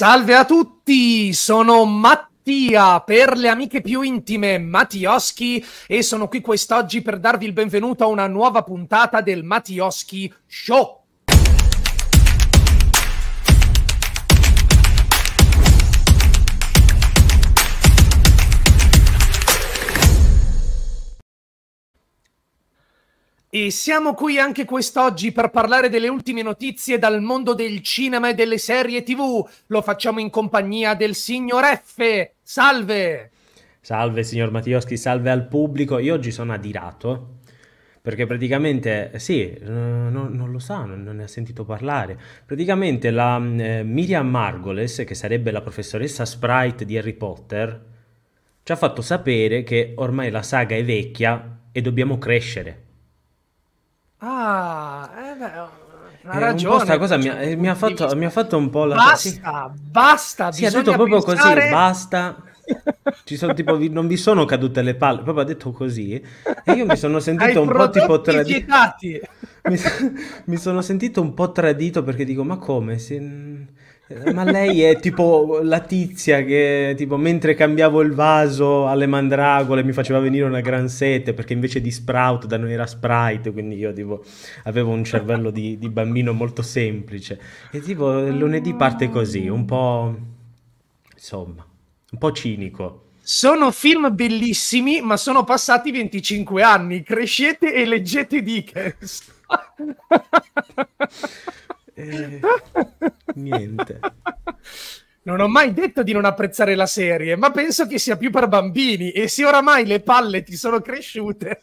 Salve a tutti, sono Mattia per le amiche più intime, Mattioschi, e sono qui quest'oggi per darvi il benvenuto a una nuova puntata del Mattioschi Show. E siamo qui anche quest'oggi per parlare delle ultime notizie dal mondo del cinema e delle serie TV. Lo facciamo in compagnia del signor F. Salve! Salve signor Mattioschi, salve al pubblico. Io oggi sono adirato perché praticamente, eh, sì, eh, no, non lo sa, non, non, ne ha sentito parlare. Praticamente la mm, eh, Miriam Margoles, che sarebbe la professoressa Sprite di Harry Potter, ci ha fatto sapere che ormai la saga è vecchia e dobbiamo crescere. Ah, eh beh... Ha eh, ragione. Questa cosa mi ha, cioè, eh, mi, ha fatto, mi ha, fatto, un po' la... Basta, sì. basta, Si è detto proprio pensare... così, basta. Ci sono tipo, vi, non vi sono cadute le palle, proprio ha detto così. E io mi sono sentito un po' tipo tradito. Mi, mi, sono sentito un po' tradito perché dico, ma come? Se... Ma lei è tipo la tizia che, tipo, mentre cambiavo il vaso alle mandragole mi faceva venire una gran sete perché invece di sprout da noi era sprite, quindi io tipo, avevo un cervello di, di bambino molto semplice. E tipo, lunedì parte così, un po'... insomma, un po' cinico. Sono film bellissimi, ma sono passati 25 anni. Crescete e leggete Dickens. Eh, niente. Non ho mai detto di non apprezzare la serie, ma penso che sia più per bambini. E se oramai le palle ti sono cresciute,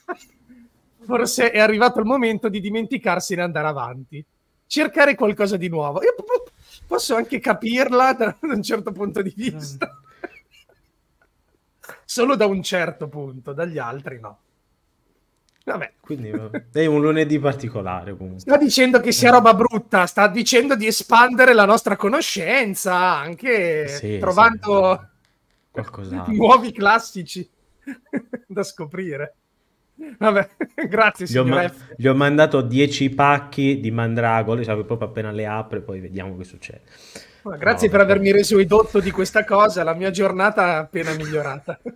forse è arrivato il momento di dimenticarsene e andare avanti. Cercare qualcosa di nuovo. Io posso anche capirla da un certo punto di vista. Mm. Solo da un certo punto, dagli altri no. Vabbè. Quindi è un lunedì particolare comunque. Sta dicendo che sia roba brutta, sta dicendo di espandere la nostra conoscenza, anche sì, trovando sì, nuovi classici da scoprire. Vabbè, grazie gli ho, ma- gli ho, mandato 10 pacchi di mandragole, cioè proprio appena le apre poi vediamo che succede. Ma grazie no, per avermi reso idotto di questa cosa, la mia giornata è appena migliorata.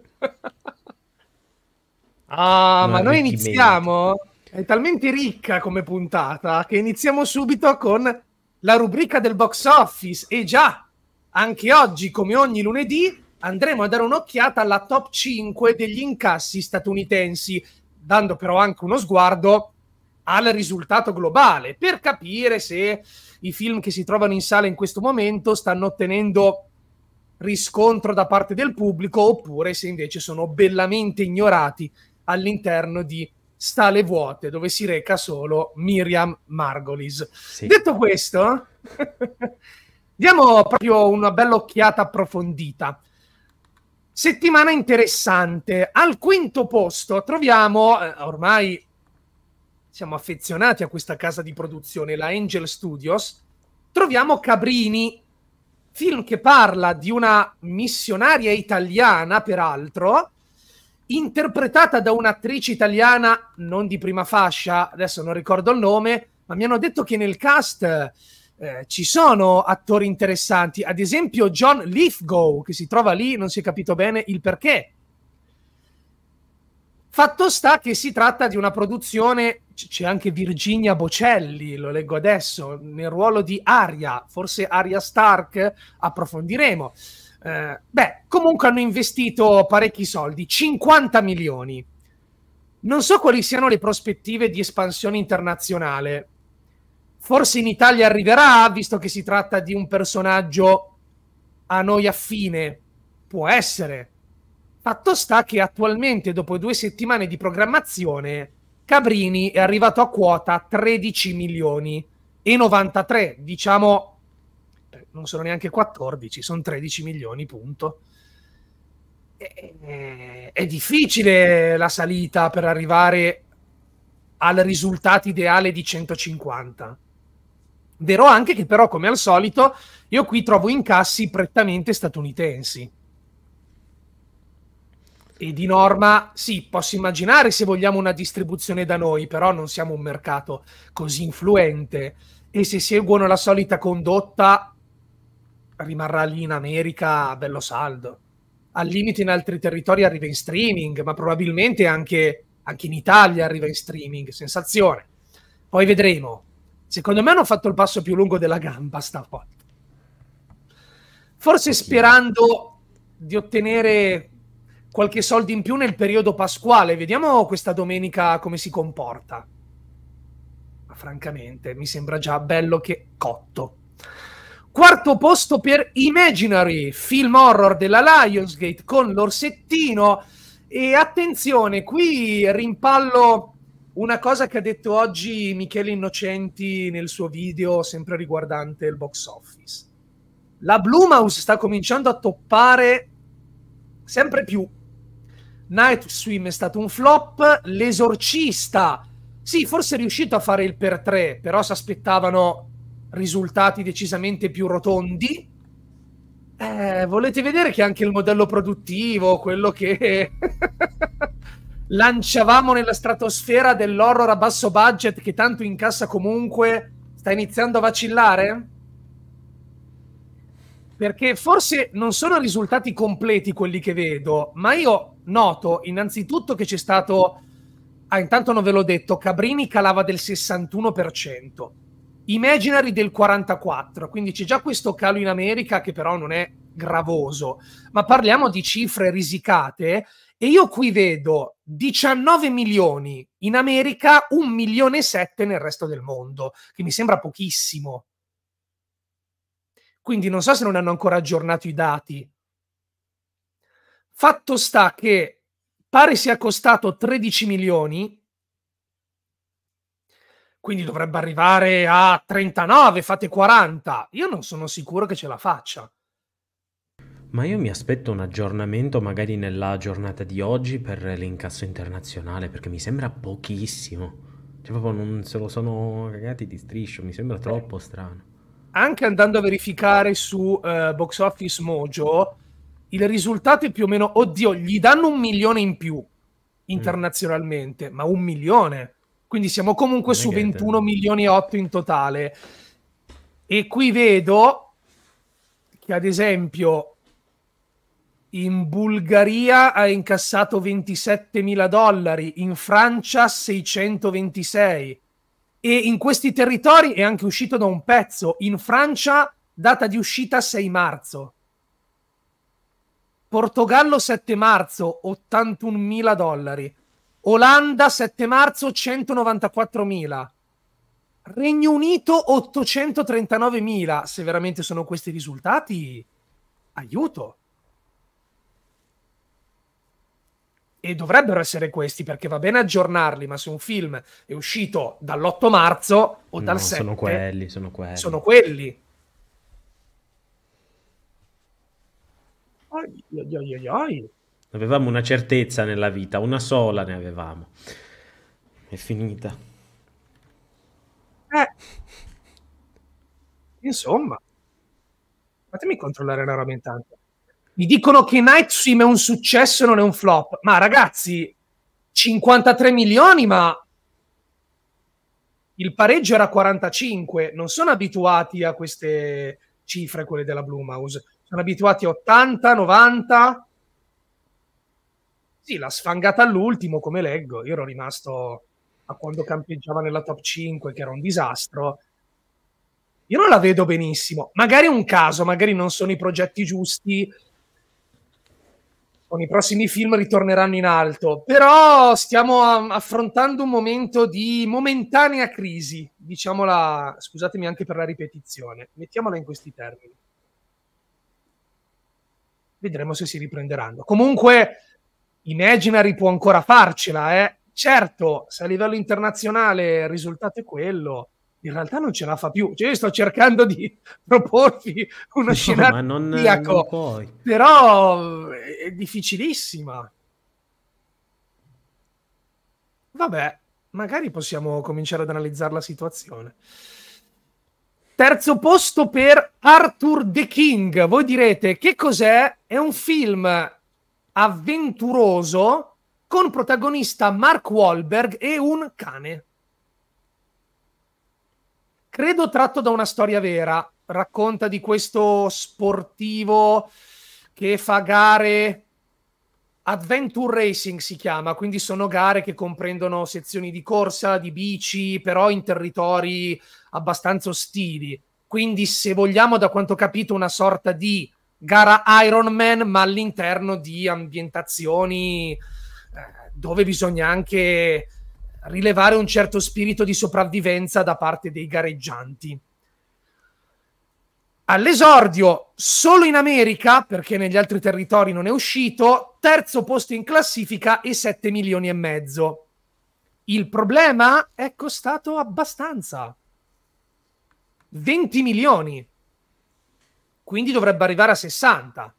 Ah, ma noi iniziamo? È talmente ricca come puntata che iniziamo subito con la rubrica del box office. E già, anche oggi, come ogni lunedì, andremo a dare un'occhiata alla top 5 degli incassi statunitensi, dando però anche uno sguardo al risultato globale per capire se i film che si trovano in sala in questo momento stanno ottenendo riscontro da parte del pubblico oppure se invece sono bellamente ignorati all'interno di Stale Vuote, dove si reca solo Miriam Margolis. Sì. Detto questo, diamo proprio una bella occhiata approfondita. Settimana interessante. Al quinto posto troviamo, eh, ormai siamo affezionati a questa casa di produzione, la Angel Studios, troviamo Cabrini, film che parla di una missionaria italiana, peraltro, interpretata da un'attrice italiana non di prima fascia, adesso non ricordo il nome, ma mi hanno detto che nel cast eh, ci sono attori interessanti, ad esempio John Lithgow che si trova lì, non si è capito bene il perché. Fatto sta che si tratta di una produzione, c'è anche Virginia Bocelli, lo leggo adesso, nel ruolo di Aria, forse Aria Stark, approfondiremo. Eh, beh, comunque hanno investito parecchi soldi, 50 milioni. Non so quali siano le prospettive di espansione internazionale. Forse in Italia arriverà, visto che si tratta di un personaggio a noi affine. Può essere. Fatto sta che attualmente, dopo due settimane di programmazione, Cabrini è arrivato a quota 13 milioni e 93, diciamo non sono neanche 14, sono 13 milioni, punto. E, è difficile la salita per arrivare al risultato ideale di 150. Vero anche che però, come al solito, io qui trovo incassi prettamente statunitensi. E di norma, sì, posso immaginare se vogliamo una distribuzione da noi, però non siamo un mercato così influente e se seguono la solita condotta rimarrà lì in America a bello saldo. Al limite in altri territori arriva in streaming, ma probabilmente anche, anche in Italia arriva in streaming. Sensazione. Poi vedremo. Secondo me hanno fatto il passo più lungo della gamba stavolta. Forse sperando di ottenere qualche soldo in più nel periodo pasquale. Vediamo questa domenica come si comporta. Ma francamente mi sembra già bello che cotto. Quarto posto per Imaginary, film horror della Lionsgate con l'orsettino. E attenzione, qui rimpallo una cosa che ha detto oggi Michele Innocenti nel suo video, sempre riguardante il box office. La Blumhouse sta cominciando a toppare sempre più. Night Swim è stato un flop, L'Esorcista, sì, forse è riuscito a fare il per tre, però si aspettavano risultati decisamente più rotondi. Eh, volete vedere che anche il modello produttivo, quello che lanciavamo nella stratosfera dell'horror a basso budget che tanto incassa comunque, sta iniziando a vacillare? Perché forse non sono risultati completi quelli che vedo, ma io noto innanzitutto che c'è stato... Ah, intanto non ve l'ho detto, Cabrini calava del 61%. Imaginary del 44, quindi c'è già questo calo in America che però non è gravoso, ma parliamo di cifre risicate e io qui vedo 19 milioni in America, 1 milione e 7 nel resto del mondo, che mi sembra pochissimo. Quindi non so se non hanno ancora aggiornato i dati. Fatto sta che pare sia costato 13 milioni quindi dovrebbe arrivare a 39, fate 40. Io non sono sicuro che ce la faccia. Ma io mi aspetto un aggiornamento magari nella giornata di oggi per l'incasso internazionale, perché mi sembra pochissimo. Cioè proprio non se lo sono cagati di striscio, mi sembra troppo strano. Anche andando a verificare su uh, Box Office Mojo, il risultato è più o meno, oddio, gli danno un milione in più mm. internazionalmente, mm. ma un milione quindi siamo comunque non su 21 milioni e 8 in totale. E qui vedo che ad esempio in Bulgaria ha incassato 27 mila dollari, in Francia 626 e in questi territori è anche uscito da un pezzo. In Francia data di uscita 6 marzo. Portogallo 7 marzo 81 mila dollari. Olanda 7 marzo 194.000. Regno Unito 839.000. Se veramente sono questi i risultati, aiuto. E dovrebbero essere questi perché va bene aggiornarli, ma se un film è uscito dall'8 marzo o dal no, 7 sono quelli, sono quelli. Sono quelli. Ai, ai, ai, ai. Avevamo una certezza nella vita, una sola ne avevamo. È finita. Eh. Insomma, fatemi controllare raramente anche. Mi dicono che Night Swim è un successo e non è un flop. Ma ragazzi, 53 milioni, ma il pareggio era 45. Non sono abituati a queste cifre, quelle della Blumhouse. Sono abituati a 80, 90 sì, l'ha sfangata all'ultimo, come leggo. Io ero rimasto a quando campeggiava nella top 5, che era un disastro. Io non la vedo benissimo. Magari è un caso, magari non sono i progetti giusti. Con i prossimi film ritorneranno in alto. Però stiamo affrontando un momento di momentanea crisi. Diciamola, scusatemi anche per la ripetizione, mettiamola in questi termini. Vedremo se si riprenderanno. Comunque, Imaginary può ancora farcela, eh? Certo, se a livello internazionale il risultato è quello, in realtà non ce la fa più. Cioè, io sto cercando di proporvi uno no, ma non, non però eh, è difficilissima. Vabbè, magari possiamo cominciare ad analizzare la situazione. Terzo posto per Arthur the King. Voi direte che cos'è? È un film avventuroso con protagonista Mark Wahlberg e un cane. Credo tratto da una storia vera, racconta di questo sportivo che fa gare Adventure Racing si chiama, quindi sono gare che comprendono sezioni di corsa, di bici, però in territori abbastanza ostili. Quindi se vogliamo, da quanto ho capito, una sorta di gara Iron Man, ma all'interno di ambientazioni eh, dove bisogna anche rilevare un certo spirito di sopravvivenza da parte dei gareggianti. All'esordio, solo in America, perché negli altri territori non è uscito, terzo posto in classifica e 7 milioni e mezzo. Il problema è costato abbastanza. 20 milioni quindi dovrebbe arrivare a 60.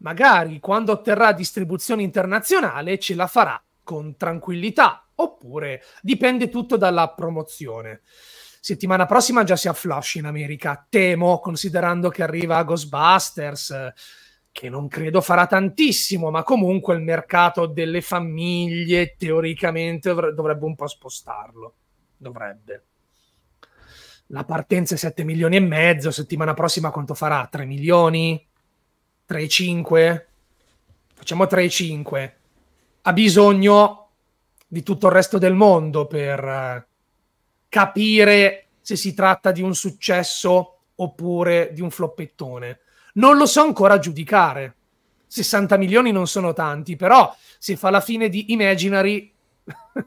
Magari quando otterrà distribuzione internazionale ce la farà con tranquillità, oppure dipende tutto dalla promozione. Settimana prossima già si a in America, temo, considerando che arriva a Ghostbusters, che non credo farà tantissimo, ma comunque il mercato delle famiglie teoricamente dovrebbe un po' spostarlo. Dovrebbe la partenza è 7 milioni e mezzo, settimana prossima quanto farà? 3 milioni? 3,5? Facciamo 3,5. Ha bisogno di tutto il resto del mondo per eh, capire se si tratta di un successo oppure di un floppettone. Non lo so ancora giudicare. 60 milioni non sono tanti, però se fa la fine di Imaginary...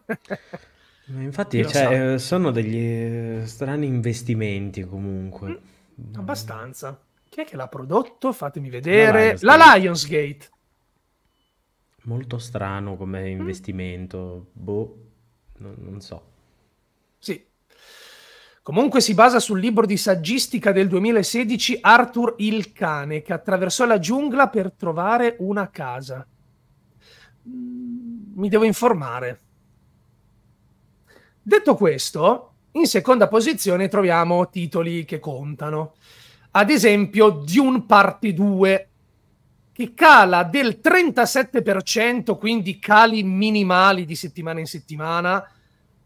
Infatti cioè, eh, sono degli eh, strani investimenti comunque. Mm, abbastanza. Chi è che l'ha prodotto? Fatemi vedere. La Lionsgate. La Lionsgate. Molto strano come mm. investimento. Mm. Boh, non, non so. Sì. Comunque si basa sul libro di saggistica del 2016 Arthur il cane che attraversò la giungla per trovare una casa. Mm, mi devo informare Detto questo, in seconda posizione troviamo titoli che contano. Ad esempio, Dune Parti 2, che cala del 37%, quindi cali minimali di settimana in settimana.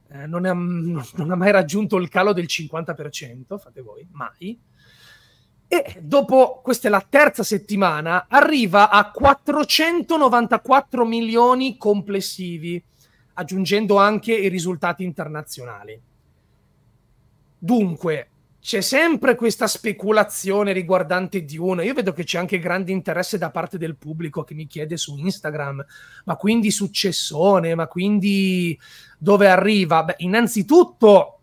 Eh, non, è, non, ha mai raggiunto il calo del 50%, fate voi, mai. E dopo, questa è la terza settimana, arriva a 494 milioni complessivi aggiungendo anche i risultati internazionali. Dunque, c'è sempre questa speculazione riguardante Dune. Io vedo che c'è anche grande interesse da parte del pubblico che mi chiede su Instagram, ma quindi successone, ma quindi dove arriva? Beh, innanzitutto,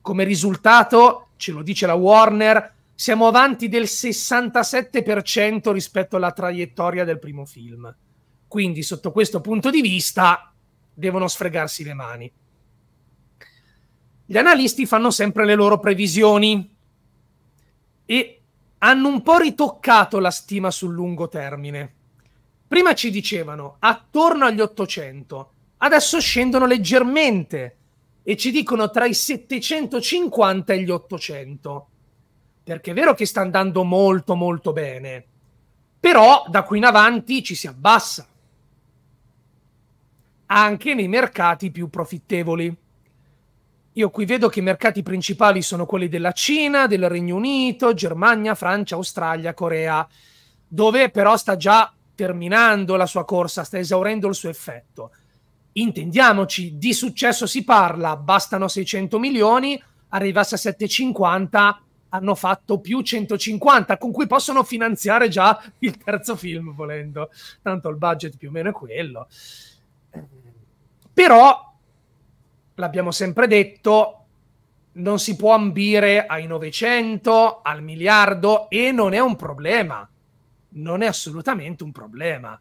come risultato, ce lo dice la Warner, siamo avanti del 67% rispetto alla traiettoria del primo film. Quindi, sotto questo punto di vista, devono sfregarsi le mani. Gli analisti fanno sempre le loro previsioni e hanno un po' ritoccato la stima sul lungo termine. Prima ci dicevano attorno agli 800, adesso scendono leggermente e ci dicono tra i 750 e gli 800. Perché è vero che sta andando molto molto bene, però da qui in avanti ci si abbassa anche nei mercati più profittevoli. Io qui vedo che i mercati principali sono quelli della Cina, del Regno Unito, Germania, Francia, Australia, Corea, dove però sta già terminando la sua corsa, sta esaurendo il suo effetto. Intendiamoci, di successo si parla, bastano 600 milioni, arrivasse a 750, hanno fatto più 150, con cui possono finanziare già il terzo film volendo. Tanto il budget più o meno è quello però, l'abbiamo sempre detto, non si può ambire ai 900, al miliardo e non è un problema. Non è assolutamente un problema.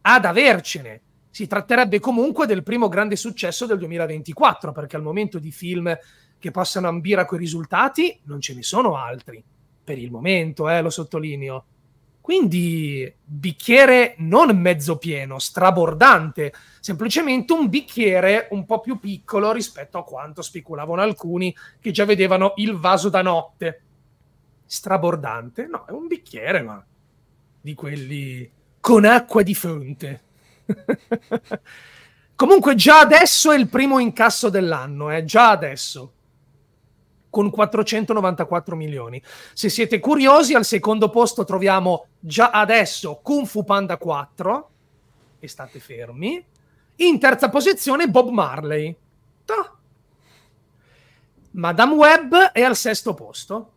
Ad avercene. Si tratterebbe comunque del primo grande successo del 2024, perché al momento di film che possano ambire a quei risultati non ce ne sono altri. Per il momento, eh, lo sottolineo. Quindi bicchiere non mezzo pieno, strabordante, semplicemente un bicchiere un po' più piccolo rispetto a quanto speculavano alcuni che già vedevano il vaso da notte. Strabordante? No, è un bicchiere, ma di quelli con acqua di fonte. Comunque già adesso è il primo incasso dell'anno, eh? già adesso con 494 milioni. Se siete curiosi, al secondo posto troviamo già adesso Kung Fu Panda 4, e state fermi. In terza posizione Bob Marley. Ta. Madame Webb è al sesto posto.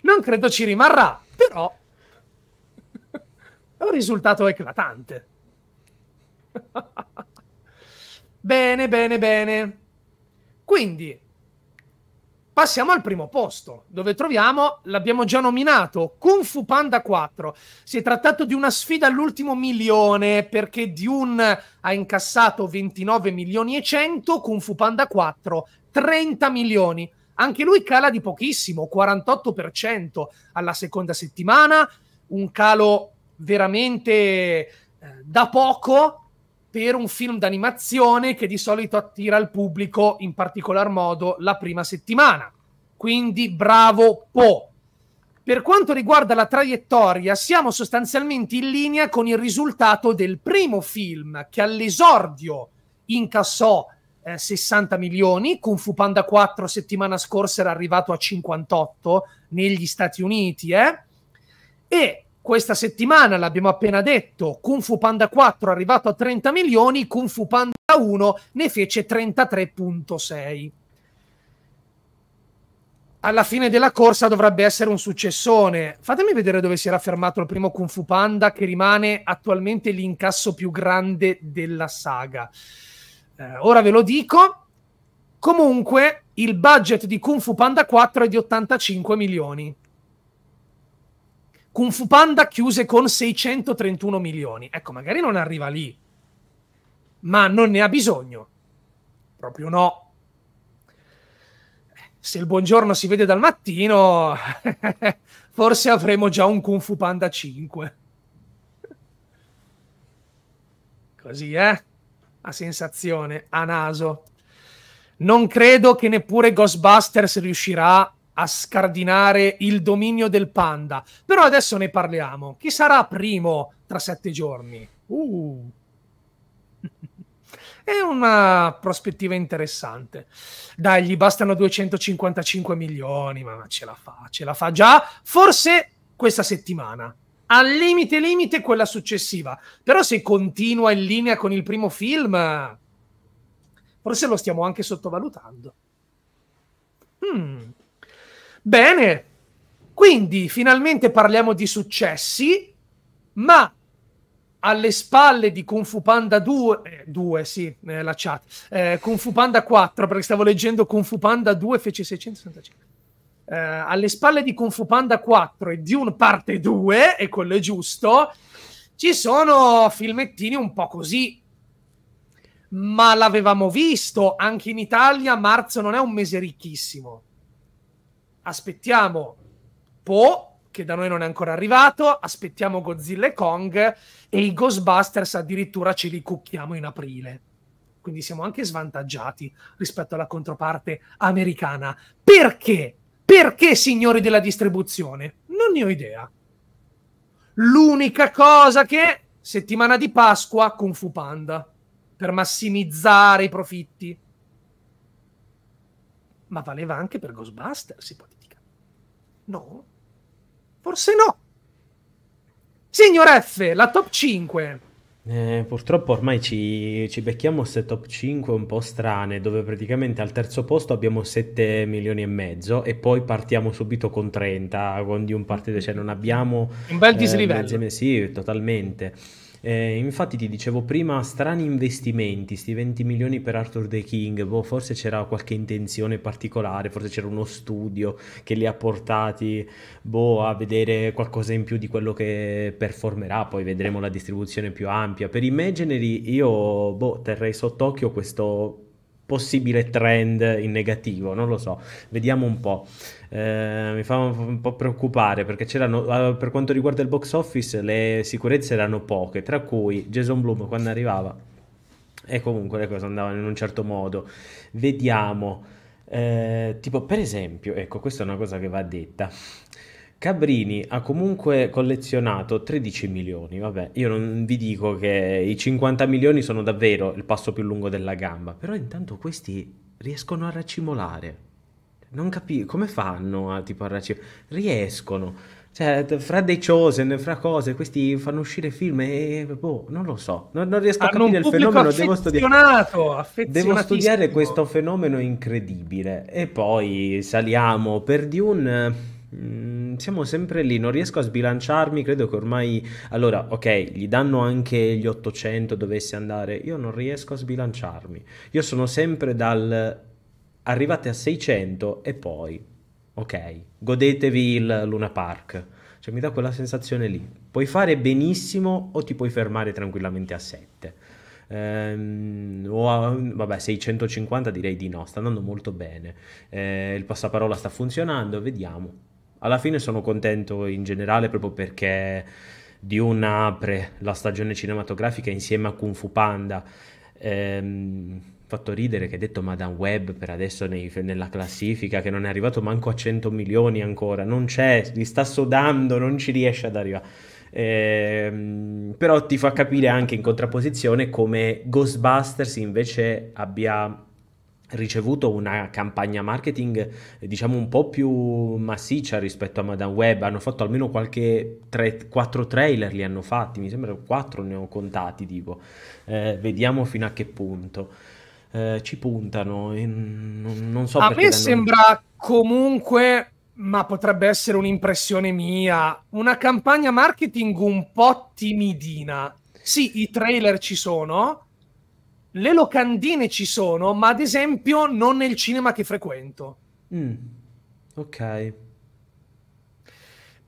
non credo ci rimarrà, però è un risultato eclatante. Bene, bene, bene. Quindi passiamo al primo posto, dove troviamo, l'abbiamo già nominato, Kung Fu Panda 4. Si è trattato di una sfida all'ultimo milione, perché Dune ha incassato 29 milioni e 100, Kung Fu Panda 4 30 milioni. Anche lui cala di pochissimo, 48% alla seconda settimana, un calo veramente eh, da poco per un film d'animazione che di solito attira il pubblico, in particolar modo la prima settimana. Quindi bravo Po. Per quanto riguarda la traiettoria, siamo sostanzialmente in linea con il risultato del primo film che all'esordio incassò eh, 60 milioni, Kung Fu Panda 4 settimana scorsa era arrivato a 58 negli Stati Uniti, eh? e questa settimana, l'abbiamo appena detto, Kung Fu Panda 4 è arrivato a 30 milioni, Kung Fu Panda 1 ne fece 33.6. Alla fine della corsa dovrebbe essere un successone. Fatemi vedere dove si era fermato il primo Kung Fu Panda, che rimane attualmente l'incasso più grande della saga. Eh, ora ve lo dico. Comunque, il budget di Kung Fu Panda 4 è di 85 milioni. Kung Fu Panda chiuse con 631 milioni. Ecco, magari non arriva lì, ma non ne ha bisogno. Proprio no. Se il buongiorno si vede dal mattino, forse avremo già un Kung Fu Panda 5. Così, eh? A sensazione, a naso. Non credo che neppure Ghostbusters riuscirà a scardinare il dominio del panda. Però adesso ne parliamo. Chi sarà primo tra sette giorni? Uh. È una prospettiva interessante. Dai, gli bastano 255 milioni, ma ce la fa, ce la fa già. Forse questa settimana. Al limite, limite, quella successiva. Però se continua in linea con il primo film, forse lo stiamo anche sottovalutando. Hmm. Bene, quindi finalmente parliamo di successi, ma alle spalle di Kung Fu Panda 2, eh, 2 sì, eh, la chat, eh, Kung Fu Panda 4, perché stavo leggendo Kung Fu Panda 2 fece 665. Eh, alle spalle di Kung Fu Panda 4 e Dune parte 2, e quello è giusto, ci sono filmettini un po' così, ma l'avevamo visto anche in Italia, marzo non è un mese ricchissimo aspettiamo Po, che da noi non è ancora arrivato, aspettiamo Godzilla e Kong e i Ghostbusters addirittura ce li cucchiamo in aprile. Quindi siamo anche svantaggiati rispetto alla controparte americana. Perché? Perché, signori della distribuzione? Non ne ho idea. L'unica cosa che settimana di Pasqua Kung Fu Panda per massimizzare i profitti ma valeva anche per Ghostbusters, ipotetica. No? Forse no. Signor F, la top 5. Eh, purtroppo ormai ci, ci becchiamo queste top 5 un po' strane, dove praticamente al terzo posto abbiamo 7 milioni e mezzo e poi partiamo subito con 30, quindi un partito, cioè non abbiamo... Un bel eh, dislivello. Eh, sì, totalmente. Eh, infatti ti dicevo prima strani investimenti, sti 20 milioni per Arthur the King, boh, forse c'era qualche intenzione particolare, forse c'era uno studio che li ha portati boh, a vedere qualcosa in più di quello che performerà, poi vedremo la distribuzione più ampia. Per Imaginary io boh, terrei sott'occhio questo possibile trend in negativo, non lo so, vediamo un po'. Eh, mi fa un po' preoccupare perché c'erano, ah, per quanto riguarda il box office, le sicurezze erano poche, tra cui Jason Bloom quando arrivava e comunque le cose andavano in un certo modo. Vediamo, eh, tipo per esempio, ecco, questa è una cosa che va detta. Cabrini ha comunque collezionato 13 milioni, vabbè, io non vi dico che i 50 milioni sono davvero il passo più lungo della gamba, però intanto questi riescono a racimolare. Non capisco, come fanno a tipo a racimolare? Riescono, cioè fra dei chosen, fra cose, questi fanno uscire film e boh, non lo so, non, non riesco Hanno a capire il fenomeno, devo studiare, devo studiare questo fenomeno incredibile. E poi saliamo per Dune... Mm, siamo sempre lì, non riesco a sbilanciarmi, credo che ormai, allora, ok, gli danno anche gli 800 dovessi andare, io non riesco a sbilanciarmi, io sono sempre dal arrivate a 600 e poi, ok, godetevi il Luna Park, cioè mi dà quella sensazione lì, puoi fare benissimo o ti puoi fermare tranquillamente a 7. Ehm, o a, vabbè 650 direi di no sta andando molto bene eh, il passaparola sta funzionando vediamo alla fine sono contento in generale proprio perché Dune apre la stagione cinematografica insieme a Kung Fu Panda. Ehm, fatto ridere che ha detto Madame Web per adesso nei, nella classifica che non è arrivato manco a 100 milioni ancora, non c'è, li sta sodando, non ci riesce ad arrivare. Ehm, però ti fa capire anche in contrapposizione come Ghostbusters invece abbia ricevuto una campagna marketing eh, diciamo un po' più massiccia rispetto a Madame Web, hanno fatto almeno qualche 4 trailer, li hanno fatti, mi sembra 4 ne ho contati tipo, eh, vediamo fino a che punto. Eh, ci puntano, eh, non, non so... A me sembra comunque, ma potrebbe essere un'impressione mia, una campagna marketing un po' timidina. Sì, i trailer ci sono, le locandine ci sono, ma ad esempio non nel cinema che frequento. Mm. Ok.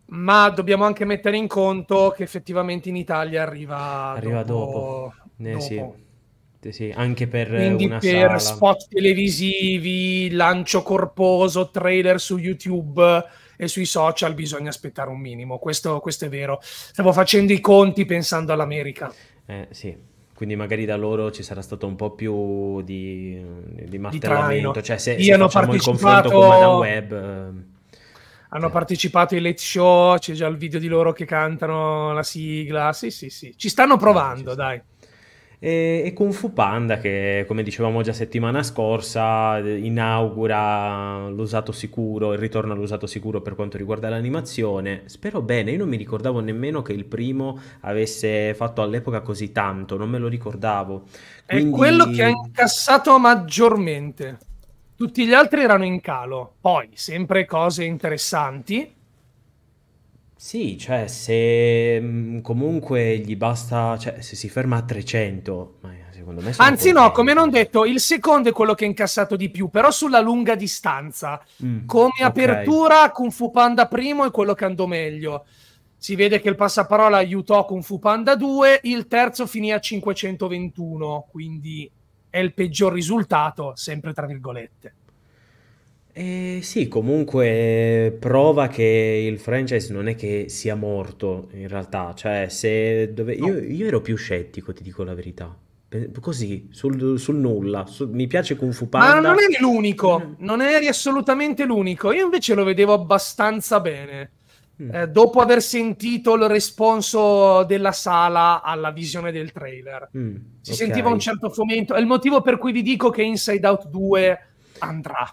Ma dobbiamo anche mettere in conto che effettivamente in Italia arriva, arriva dopo. dopo. Eh, dopo. Sì. Eh, sì, anche per Quindi per sala. spot televisivi, lancio corposo, trailer su YouTube e sui social bisogna aspettare un minimo. Questo, questo è vero. Stavo facendo i conti pensando all'America. Eh, sì quindi magari da loro ci sarà stato un po' più di, di martellamento, di cioè se, se hanno partecipato... con Madame Web... Eh, hanno cioè. partecipato ai late show, c'è già il video di loro che cantano la sigla, sì sì sì, ci stanno eh, provando eh, ci dai e, e Kung Fu Panda che come dicevamo già settimana scorsa inaugura l'usato sicuro, il ritorno all'usato sicuro per quanto riguarda l'animazione. Spero bene, io non mi ricordavo nemmeno che il primo avesse fatto all'epoca così tanto, non me lo ricordavo. Quindi... È quello che ha incassato maggiormente. Tutti gli altri erano in calo. Poi, sempre cose interessanti, sì, cioè se comunque gli basta, cioè se si ferma a 300, ma eh, secondo me... Anzi no, come non detto, il secondo è quello che ha incassato di più, però sulla lunga distanza. Mm, come okay. apertura Kung Fu Panda primo è quello che andò meglio. Si vede che il passaparola aiutò Kung Fu Panda 2, il terzo finì a 521, quindi è il peggior risultato, sempre tra virgolette. Eh, sì, comunque eh, prova che il franchise non è che sia morto in realtà, cioè se dove... io, io, ero più scettico, ti dico la verità. Così, sul, sul nulla, su... mi piace Kung Fu Ma non eri l'unico, mm. non eri assolutamente l'unico. Io invece lo vedevo abbastanza bene. Mm. Eh, dopo aver sentito il responso della sala alla visione del trailer, mm, si sentiva un certo fomento. È il motivo per cui vi dico che Inside Out 2 andrà.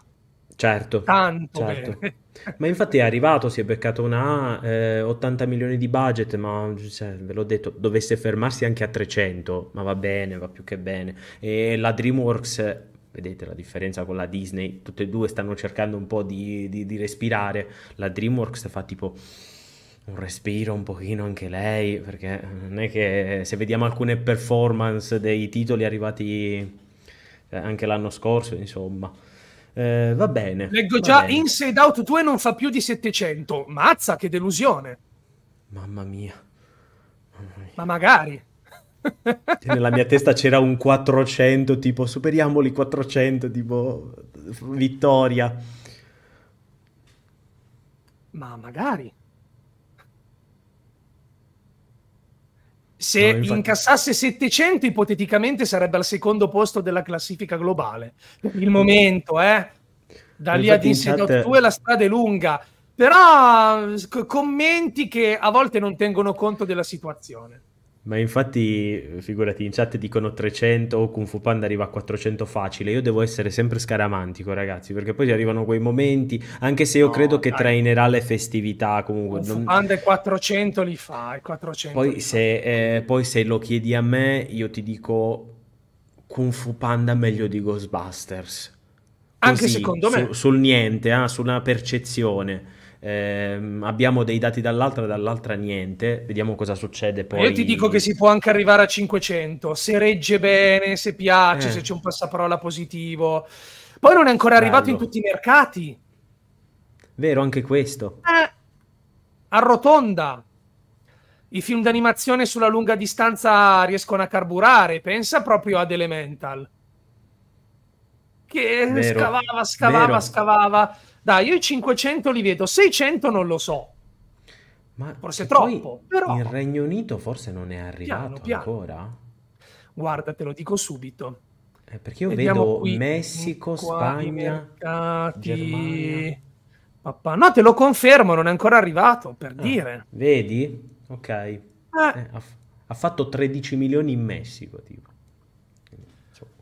Certo, Tanto certo. bene. Ma infatti è arrivato, si è beccato una eh, 80 milioni di budget, ma cioè, ve l'ho detto, dovesse fermarsi anche a 300, ma va bene, va più che bene. E la DreamWorks, vedete la differenza con la Disney, tutte e due stanno cercando un po' di, di, di respirare, la DreamWorks fa tipo un respiro un pochino anche lei, perché non è che se vediamo alcune performance dei titoli arrivati eh, anche l'anno scorso, insomma eh, va bene. Leggo va già bene. Inside Out 2 non fa più di 700. Mazza, che delusione. Mamma mia. Mamma mia. Ma magari. Cioè, nella mia testa c'era un 400, tipo superiamoli 400, tipo vittoria. Ma magari. Se no, infatti... incassasse 700, ipoteticamente sarebbe al secondo posto della classifica globale. Il momento, eh? Da lì ad Insedot 2 la strada è lunga. Però eh, commenti che a volte non tengono conto della situazione. Ma infatti, figurati, in chat dicono 300 o Kung Fu Panda arriva a 400 facile. Io devo essere sempre scaramantico, ragazzi, perché poi arrivano quei momenti, anche se io no, credo dai. che trainerà le festività comunque. Kung Fu non... Panda 400 li fa, 400 poi, li se, Eh, poi se lo chiedi a me, io ti dico Kung Fu Panda meglio di Ghostbusters. Così, anche secondo me. Su, sul niente, eh, sulla percezione eh, abbiamo dei dati dall'altra, e dall'altra niente, vediamo cosa succede poi. Io ti dico che si può anche arrivare a 500, se regge bene, se piace, eh. se c'è un passaparola positivo. Poi non è ancora Bello. arrivato in tutti i mercati. Vero, anche questo. Eh, arrotonda. I film d'animazione sulla lunga distanza riescono a carburare, pensa proprio ad Elemental. Che Vero. scavava, scavava, Vero. scavava. Dai, io i 500 li vedo, 600 non lo so. Ma forse troppo. Però... Il Regno Unito forse non è arrivato piano, piano. ancora. Guarda, te lo dico subito. Eh, perché io Vediamo vedo qui, Messico, Spagna, Germania. Papà. No, te lo confermo, non è ancora arrivato, per ah, dire. Vedi? Ok. Eh. Eh, ha, ha, fatto 13 milioni in Messico, tipo.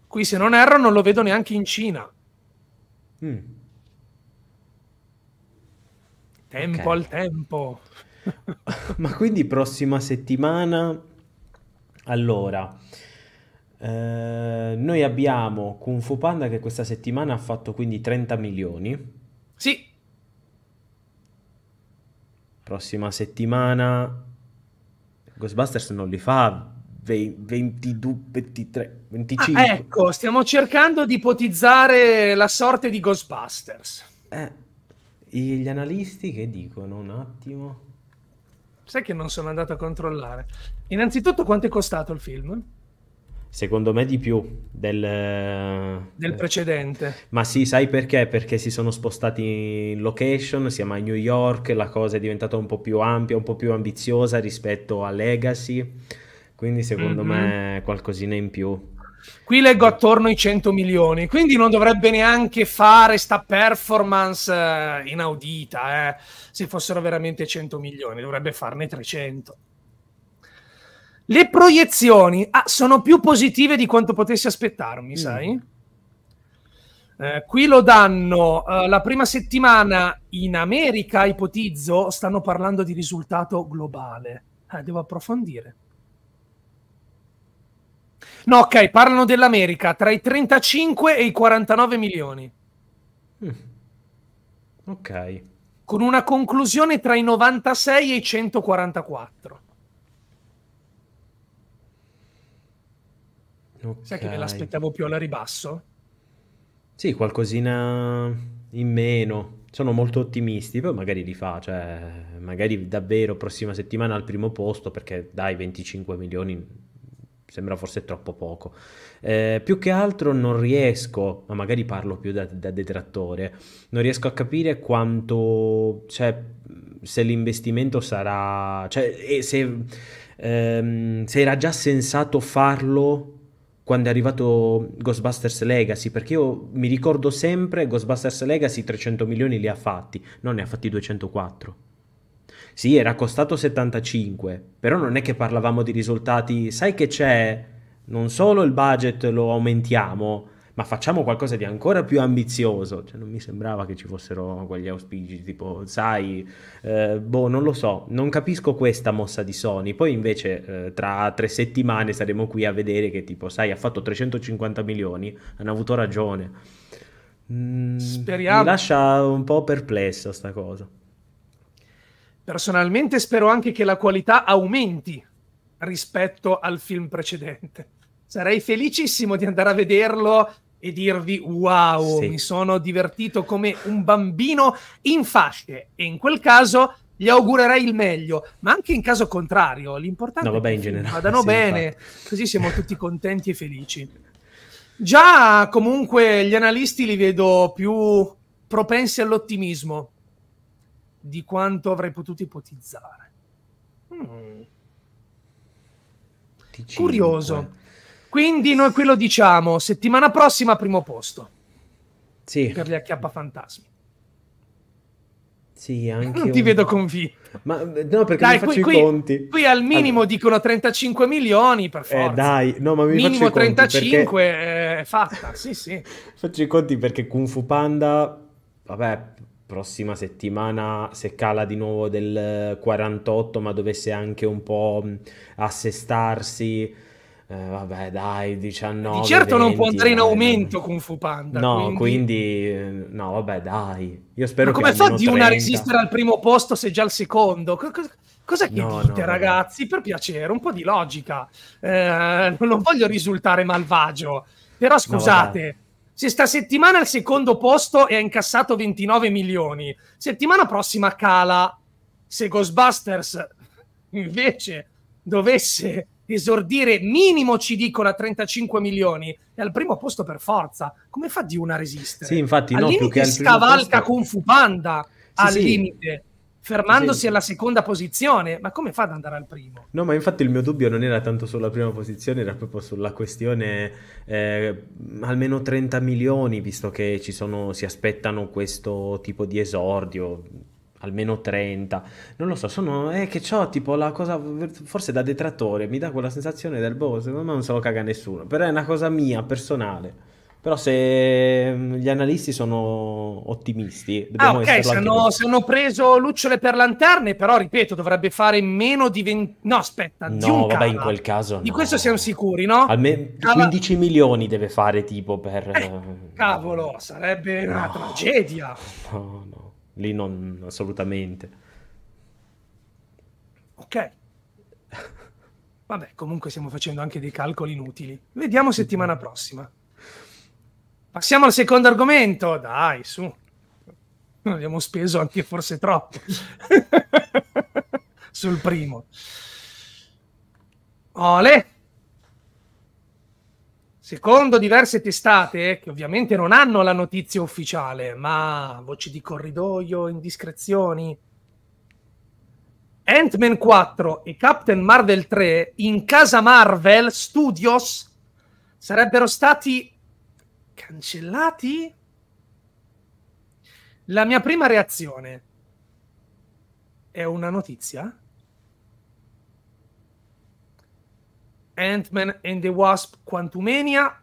Qui se non erro non lo vedo neanche in Cina. Mm. Tempo okay. al tempo. Ma quindi prossima settimana... Allora, eh, noi abbiamo Kung Fu Panda che questa settimana ha fatto quindi 30 milioni. Sì. Prossima settimana Ghostbusters non li fa 22, 23, 25. Ah, ecco, stiamo cercando di ipotizzare la sorte di Ghostbusters. Eh gli analisti che dicono un attimo. Sai che non sono andato a controllare. Innanzitutto quanto è costato il film? Secondo me di più del, del precedente. Ma sì, sai perché? Perché si sono spostati in location, siamo a New York, la cosa è diventata un po' più ampia, un po' più ambiziosa rispetto a Legacy. Quindi secondo mm-hmm. me qualcosina in più. Qui leggo attorno ai 100 milioni, quindi non dovrebbe neanche fare sta performance eh, inaudita, eh. se fossero veramente 100 milioni, dovrebbe farne 300. Le proiezioni ah, sono più positive di quanto potessi aspettarmi, mm. sai? Eh, qui lo danno eh, la prima settimana in America, ipotizzo, stanno parlando di risultato globale. Eh, devo approfondire. No, ok, parlano dell'America tra i 35 e i 49 milioni. Mm. Ok. Con una conclusione tra i 96 e i 144. Okay. Sai che me l'aspettavo più alla ribasso? Sì, qualcosina in meno. Sono molto ottimisti, poi magari li fa, cioè magari davvero prossima settimana al primo posto perché dai 25 milioni sembra forse troppo poco. Eh, più che altro non riesco, ma magari parlo più da, da detrattore, non riesco a capire quanto, cioè, se l'investimento sarà, cioè, se, ehm, se era già sensato farlo quando è arrivato Ghostbusters Legacy, perché io mi ricordo sempre Ghostbusters Legacy 300 milioni li ha fatti, non ne ha fatti 204. Sì, era costato 75, però non è che parlavamo di risultati, sai che c'è, non solo il budget lo aumentiamo, ma facciamo qualcosa di ancora più ambizioso. Cioè, non mi sembrava che ci fossero quegli auspici, tipo, sai, eh, boh, non lo so, non capisco questa mossa di Sony. Poi invece eh, tra tre settimane saremo qui a vedere che, tipo, sai, ha fatto 350 milioni, hanno avuto ragione. Mm, Speriamo. Mi lascia un po' perplesso sta cosa. Personalmente spero anche che la qualità aumenti rispetto al film precedente. Sarei felicissimo di andare a vederlo e dirvi wow, sì. mi sono divertito come un bambino in fasce e in quel caso gli augurerei il meglio, ma anche in caso contrario, l'importante no, vabbè, è che in vadano sì, bene, infatti. così siamo tutti contenti e felici. Già comunque gli analisti li vedo più propensi all'ottimismo di quanto avrei potuto ipotizzare. Mm. Curioso. Quindi noi qui lo diciamo, settimana prossima primo posto. Sì. Per gli acchiappa fantasmi. Sì, anche non ti un... vedo convinto. Ma no, perché dai, qui, qui, conti. Qui al minimo allora. dicono 35 milioni per eh, forza. Eh, dai, no, ma mi minimo 35 perché... Eh, è fatta. Sì, sì. faccio i conti perché Kung Fu Panda vabbè, prossima settimana se cala di nuovo del 48 ma dovesse anche un po' assestarsi eh, vabbè, dai, 19. Di certo 20, non può andare in aumento dai. con Fupanda. No, quindi... quindi... Eh, no, vabbè, dai. Io spero Ma come fa di una resistere al primo posto se già al secondo? cosa che no, no, ragazzi? No. Per piacere, un po' di logica. Eh, non voglio risultare malvagio, però scusate. Se sta settimana al secondo posto e ha incassato 29 milioni, settimana prossima cala. Se Ghostbusters invece dovesse esordire minimo ci dicono a 35 milioni è al primo posto per forza come fa di una resistere sì infatti no, più che al scavalca posto... con Fupanda sì, al sì. limite fermandosi alla seconda posizione. Ma come fa ad andare al primo? No, ma infatti il mio dubbio non era tanto sulla prima posizione, era proprio sulla questione eh, almeno 30 milioni, visto che ci sono, si aspettano questo tipo di esordio. Almeno 30, non lo so, sono. Eh, che ho tipo la cosa. Forse da detrattore mi dà quella sensazione del boh, ma non se lo caga nessuno. Però è una cosa mia, personale. Però se mm, gli analisti sono ottimisti, ah, ok, se hanno, se hanno, preso lucciole per lanterne, però ripeto, dovrebbe fare meno di 20 No, aspetta, no, Ziuncava. vabbè, in quel caso Di no. questo siamo sicuri, no? Almeno 15 ah, milioni deve fare tipo per eh, Cavolo, sarebbe no. una tragedia. No, no, lì non assolutamente. Ok. Vabbè, comunque stiamo facendo anche dei calcoli inutili. Vediamo settimana prossima. Passiamo al secondo argomento, dai, su. Abbiamo speso anche forse troppo sul primo. Ole. Secondo diverse testate, eh, che ovviamente non hanno la notizia ufficiale, ma voci di corridoio, indiscrezioni, Ant-Man 4 e Captain Marvel 3 in casa Marvel Studios sarebbero stati cancellati? La mia prima reazione è una notizia? Ant-Man and the Wasp Quantumania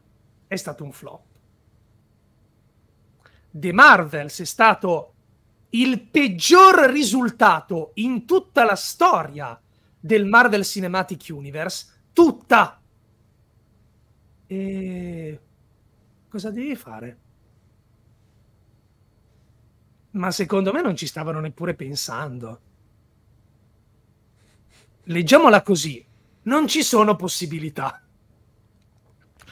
è stato un flop. The Marvels è stato il peggior risultato in tutta la storia del Marvel Cinematic Universe, tutta. E cosa devi fare? Ma secondo me non ci stavano neppure pensando. Leggiamola così, non ci sono possibilità.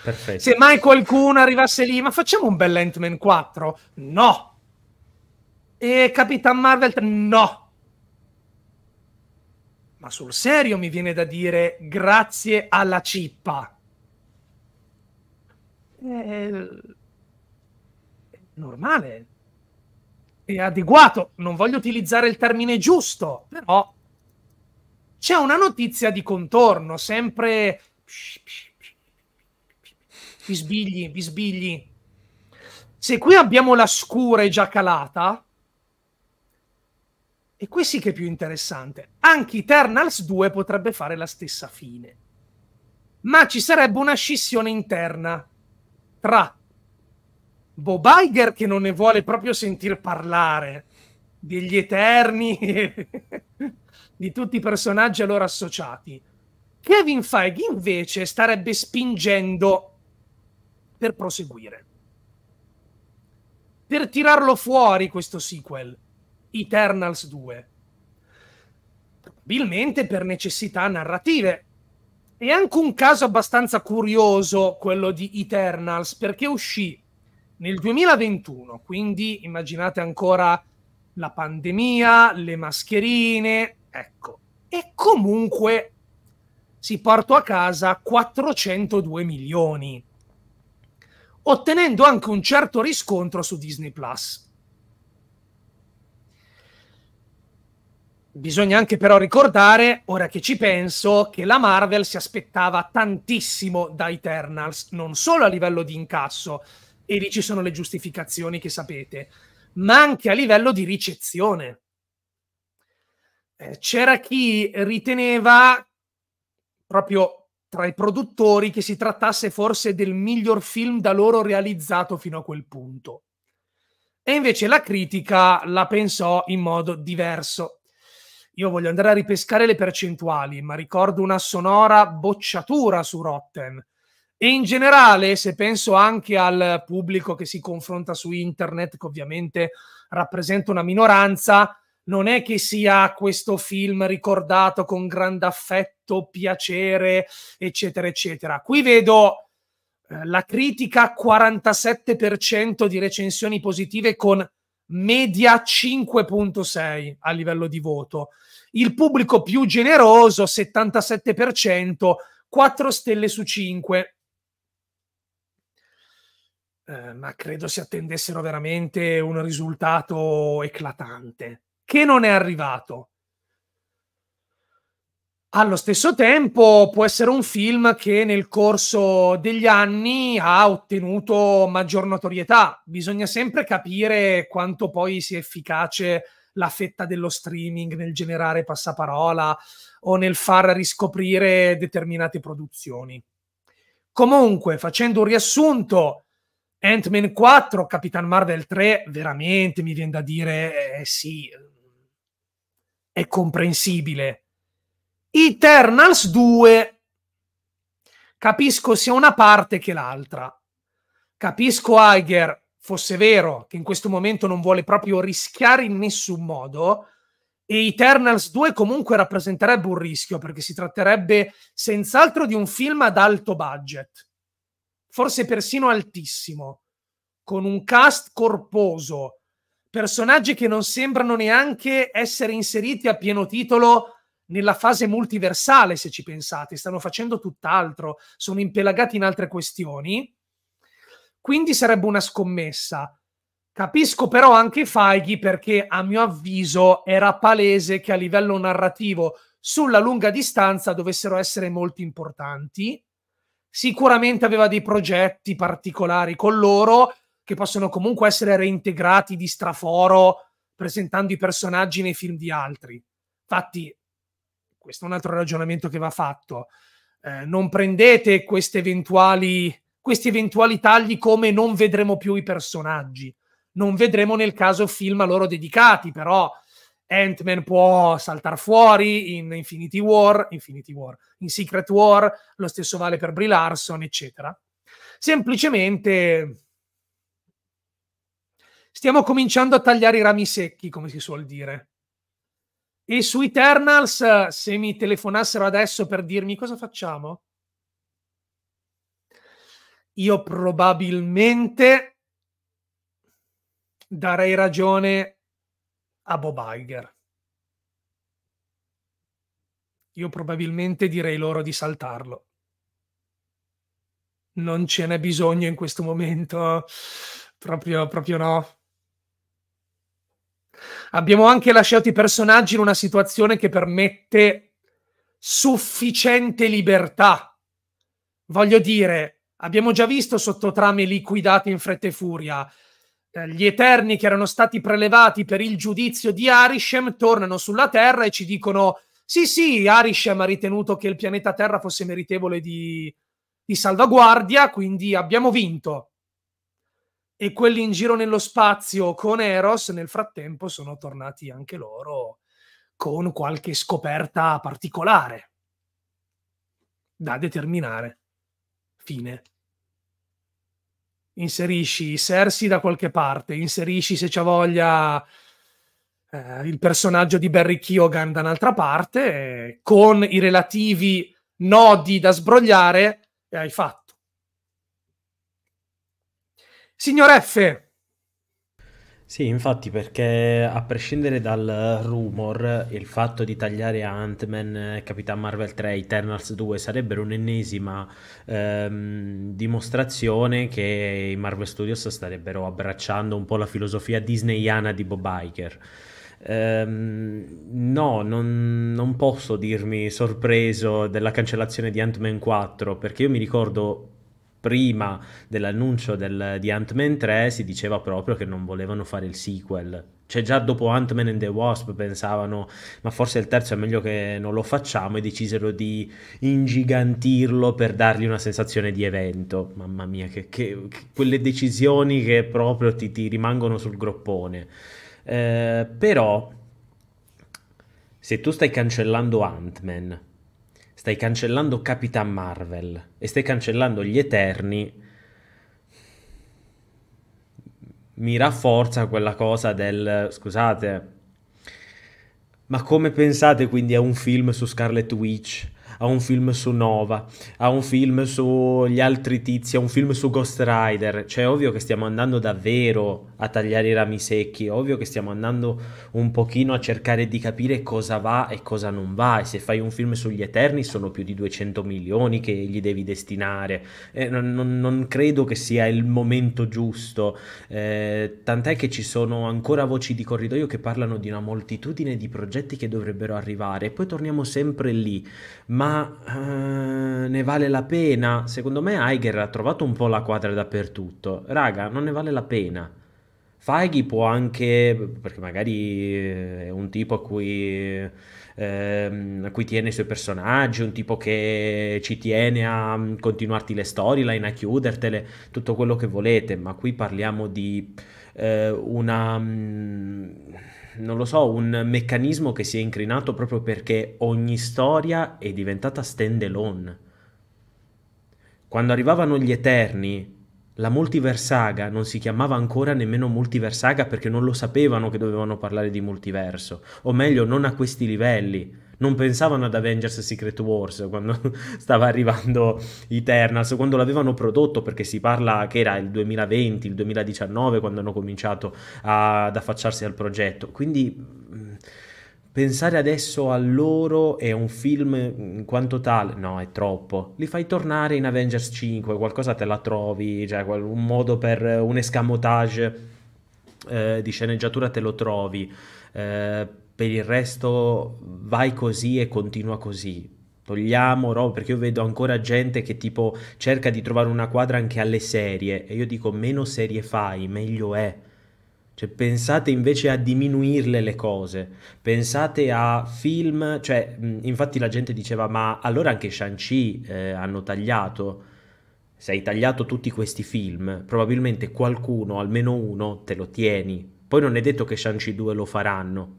Perfetto. Se mai qualcuno arrivasse lì, ma facciamo un bel Ant-Man 4? No! E Capitan Marvel? No! Ma sul serio mi viene da dire grazie alla cippa è normale, e adeguato. Non voglio utilizzare il termine giusto, però c'è una notizia di contorno, sempre bisbigli, bisbigli. Se qui abbiamo la scure già calata, e qui sì che è più interessante, anche Eternals 2 potrebbe fare la stessa fine. Ma ci sarebbe una scissione interna tra Bob Iger che non ne vuole proprio sentir parlare degli Eterni di tutti i personaggi a loro associati. Kevin Feige invece starebbe spingendo per proseguire, per tirarlo fuori questo sequel, Eternals 2, probabilmente per necessità narrative. È anche un caso abbastanza curioso quello di Eternals, perché uscì nel 2021, quindi immaginate ancora la pandemia, le mascherine, ecco, e comunque si portò a casa 402 milioni, ottenendo anche un certo riscontro su Disney Plus. Bisogna anche però ricordare, ora che ci penso, che la Marvel si aspettava tantissimo da Eternals, non solo a livello di incasso, e lì ci sono le giustificazioni che sapete, ma anche a livello di ricezione. Eh, c'era chi riteneva, proprio tra i produttori, che si trattasse forse del miglior film da loro realizzato fino a quel punto. E invece la critica la pensò in modo diverso io voglio andare a ripescare le percentuali, ma ricordo una sonora bocciatura su Rotten. E in generale, se penso anche al pubblico che si confronta su internet, che ovviamente rappresenta una minoranza, non è che sia questo film ricordato con grande affetto, piacere, eccetera, eccetera. Qui vedo eh, la critica 47% di recensioni positive con media 5.6 a livello di voto. Il pubblico più generoso, 77%, 4 stelle su 5. Eh, ma credo si attendessero veramente un risultato eclatante, che non è arrivato. Allo stesso tempo può essere un film che nel corso degli anni ha ottenuto maggior notorietà. Bisogna sempre capire quanto poi sia efficace la fetta dello streaming nel generare passaparola o nel far riscoprire determinate produzioni. Comunque, facendo un riassunto, Ant-Man 4, Capitan Marvel 3, veramente mi viene da dire, eh, sì, è comprensibile Eternals 2 capisco sia una parte che l'altra. Capisco Iger fosse vero che in questo momento non vuole proprio rischiare in nessun modo e Eternals 2 comunque rappresenterebbe un rischio perché si tratterebbe senz'altro di un film ad alto budget, forse persino altissimo, con un cast corposo, personaggi che non sembrano neanche essere inseriti a pieno titolo nella fase multiversale, se ci pensate, stanno facendo tutt'altro, sono impelagati in altre questioni. Quindi sarebbe una scommessa. Capisco però anche Feighi perché a mio avviso era palese che a livello narrativo sulla lunga distanza dovessero essere molto importanti. Sicuramente aveva dei progetti particolari con loro che possono comunque essere reintegrati di straforo presentando i personaggi nei film di altri. Infatti, questo è un altro ragionamento che va fatto. Eh, non prendete questi eventuali, questi eventuali tagli come non vedremo più i personaggi. Non vedremo nel caso film a loro dedicati, però Ant-Man può saltare fuori in Infinity War, Infinity War, in Secret War, lo stesso vale per Brie Larson, eccetera. Semplicemente stiamo cominciando a tagliare i rami secchi, come si suol dire. E su Eternals, se mi telefonassero adesso per dirmi cosa facciamo, io probabilmente darei ragione a Bob Iger. Io probabilmente direi loro di saltarlo. Non ce n'è bisogno in questo momento, proprio, proprio no. Abbiamo anche lasciato i personaggi in una situazione che permette sufficiente libertà. Voglio dire, abbiamo già visto sottotrame liquidate in fretta e furia. Eh, gli Eterni che erano stati prelevati per il giudizio di Arishem tornano sulla Terra e ci dicono: Sì, sì, Arishem ha ritenuto che il pianeta Terra fosse meritevole di, di salvaguardia, quindi abbiamo vinto e quelli in giro nello spazio con Eros nel frattempo sono tornati anche loro con qualche scoperta particolare da determinare. Fine. Inserisci Cersei da qualche parte, inserisci se c'ha voglia eh, il personaggio di Barry Keoghan da un'altra parte, eh, con i relativi nodi da sbrogliare, e eh, hai fatto. Signor F. Sì, infatti, perché a prescindere dal rumor, il fatto di tagliare Ant-Man, Capitan Marvel 3, Eternals 2 sarebbero un'ennesima ehm, dimostrazione che i Marvel Studios starebbero abbracciando un po' la filosofia disneyana di Bob Iker. Um, ehm, no, non, non, posso dirmi sorpreso della cancellazione di Ant-Man 4 perché io mi ricordo prima dell'annuncio del, di Ant-Man 3 si diceva proprio che non volevano fare il sequel. Cioè già dopo Ant-Man and the Wasp pensavano, ma forse il terzo è meglio che non lo facciamo e decisero di ingigantirlo per dargli una sensazione di evento. Mamma mia, che, che, che quelle decisioni che proprio ti, ti rimangono sul groppone. Eh, però, se tu stai cancellando Ant-Man, stai cancellando Capitan Marvel e stai cancellando gli Eterni, mi rafforza quella cosa del scusate, ma come pensate quindi a un film su Scarlet Witch a un film su Nova, a un film sugli altri tizi, a un film su Ghost Rider, cioè ovvio che stiamo andando davvero a tagliare i rami secchi, ovvio che stiamo andando un pochino a cercare di capire cosa va e cosa non va e se fai un film sugli Eterni sono più di 200 milioni che gli devi destinare, eh, non, non, non, credo che sia il momento giusto, eh, tant'è che ci sono ancora voci di corridoio che parlano di una moltitudine di progetti che dovrebbero arrivare e poi torniamo sempre lì, ma ma eh, ne vale la pena? Secondo me Heiger ha trovato un po' la quadra dappertutto. Raga, non ne vale la pena. Faghi può anche, perché magari eh, è un tipo a cui, ehm, a cui tiene i suoi personaggi, un tipo che ci tiene a mm, continuarti le storyline, a chiudertele, tutto quello che volete, ma qui parliamo di eh, una... Mh, mm, non lo so, un meccanismo che si è incrinato proprio perché ogni storia è diventata stand alone. Quando arrivavano gli Eterni, la multiversaga non si chiamava ancora nemmeno multiversaga perché non lo sapevano che dovevano parlare di multiverso, o meglio, non a questi livelli non pensavano ad Avengers Secret Wars quando stava arrivando Eternals, quando l'avevano prodotto, perché si parla che era il 2020, il 2019 quando hanno cominciato a, ad affacciarsi al progetto. Quindi mm, pensare adesso a loro e a un film in quanto tale, no, è troppo. Li fai tornare in Avengers 5, qualcosa te la trovi, cioè un modo per un escamotage eh, di sceneggiatura te lo trovi. Eh, per il resto vai così e continua così. Togliamo roba, perché io vedo ancora gente che tipo cerca di trovare una quadra anche alle serie e io dico meno serie fai, meglio è. Cioè, pensate invece a diminuirle le cose, pensate a film, cioè, infatti la gente diceva, ma allora anche Shang-Chi eh, hanno tagliato, se hai tagliato tutti questi film, probabilmente qualcuno, almeno uno, te lo tieni. Poi non è detto che Shang-Chi 2 lo faranno,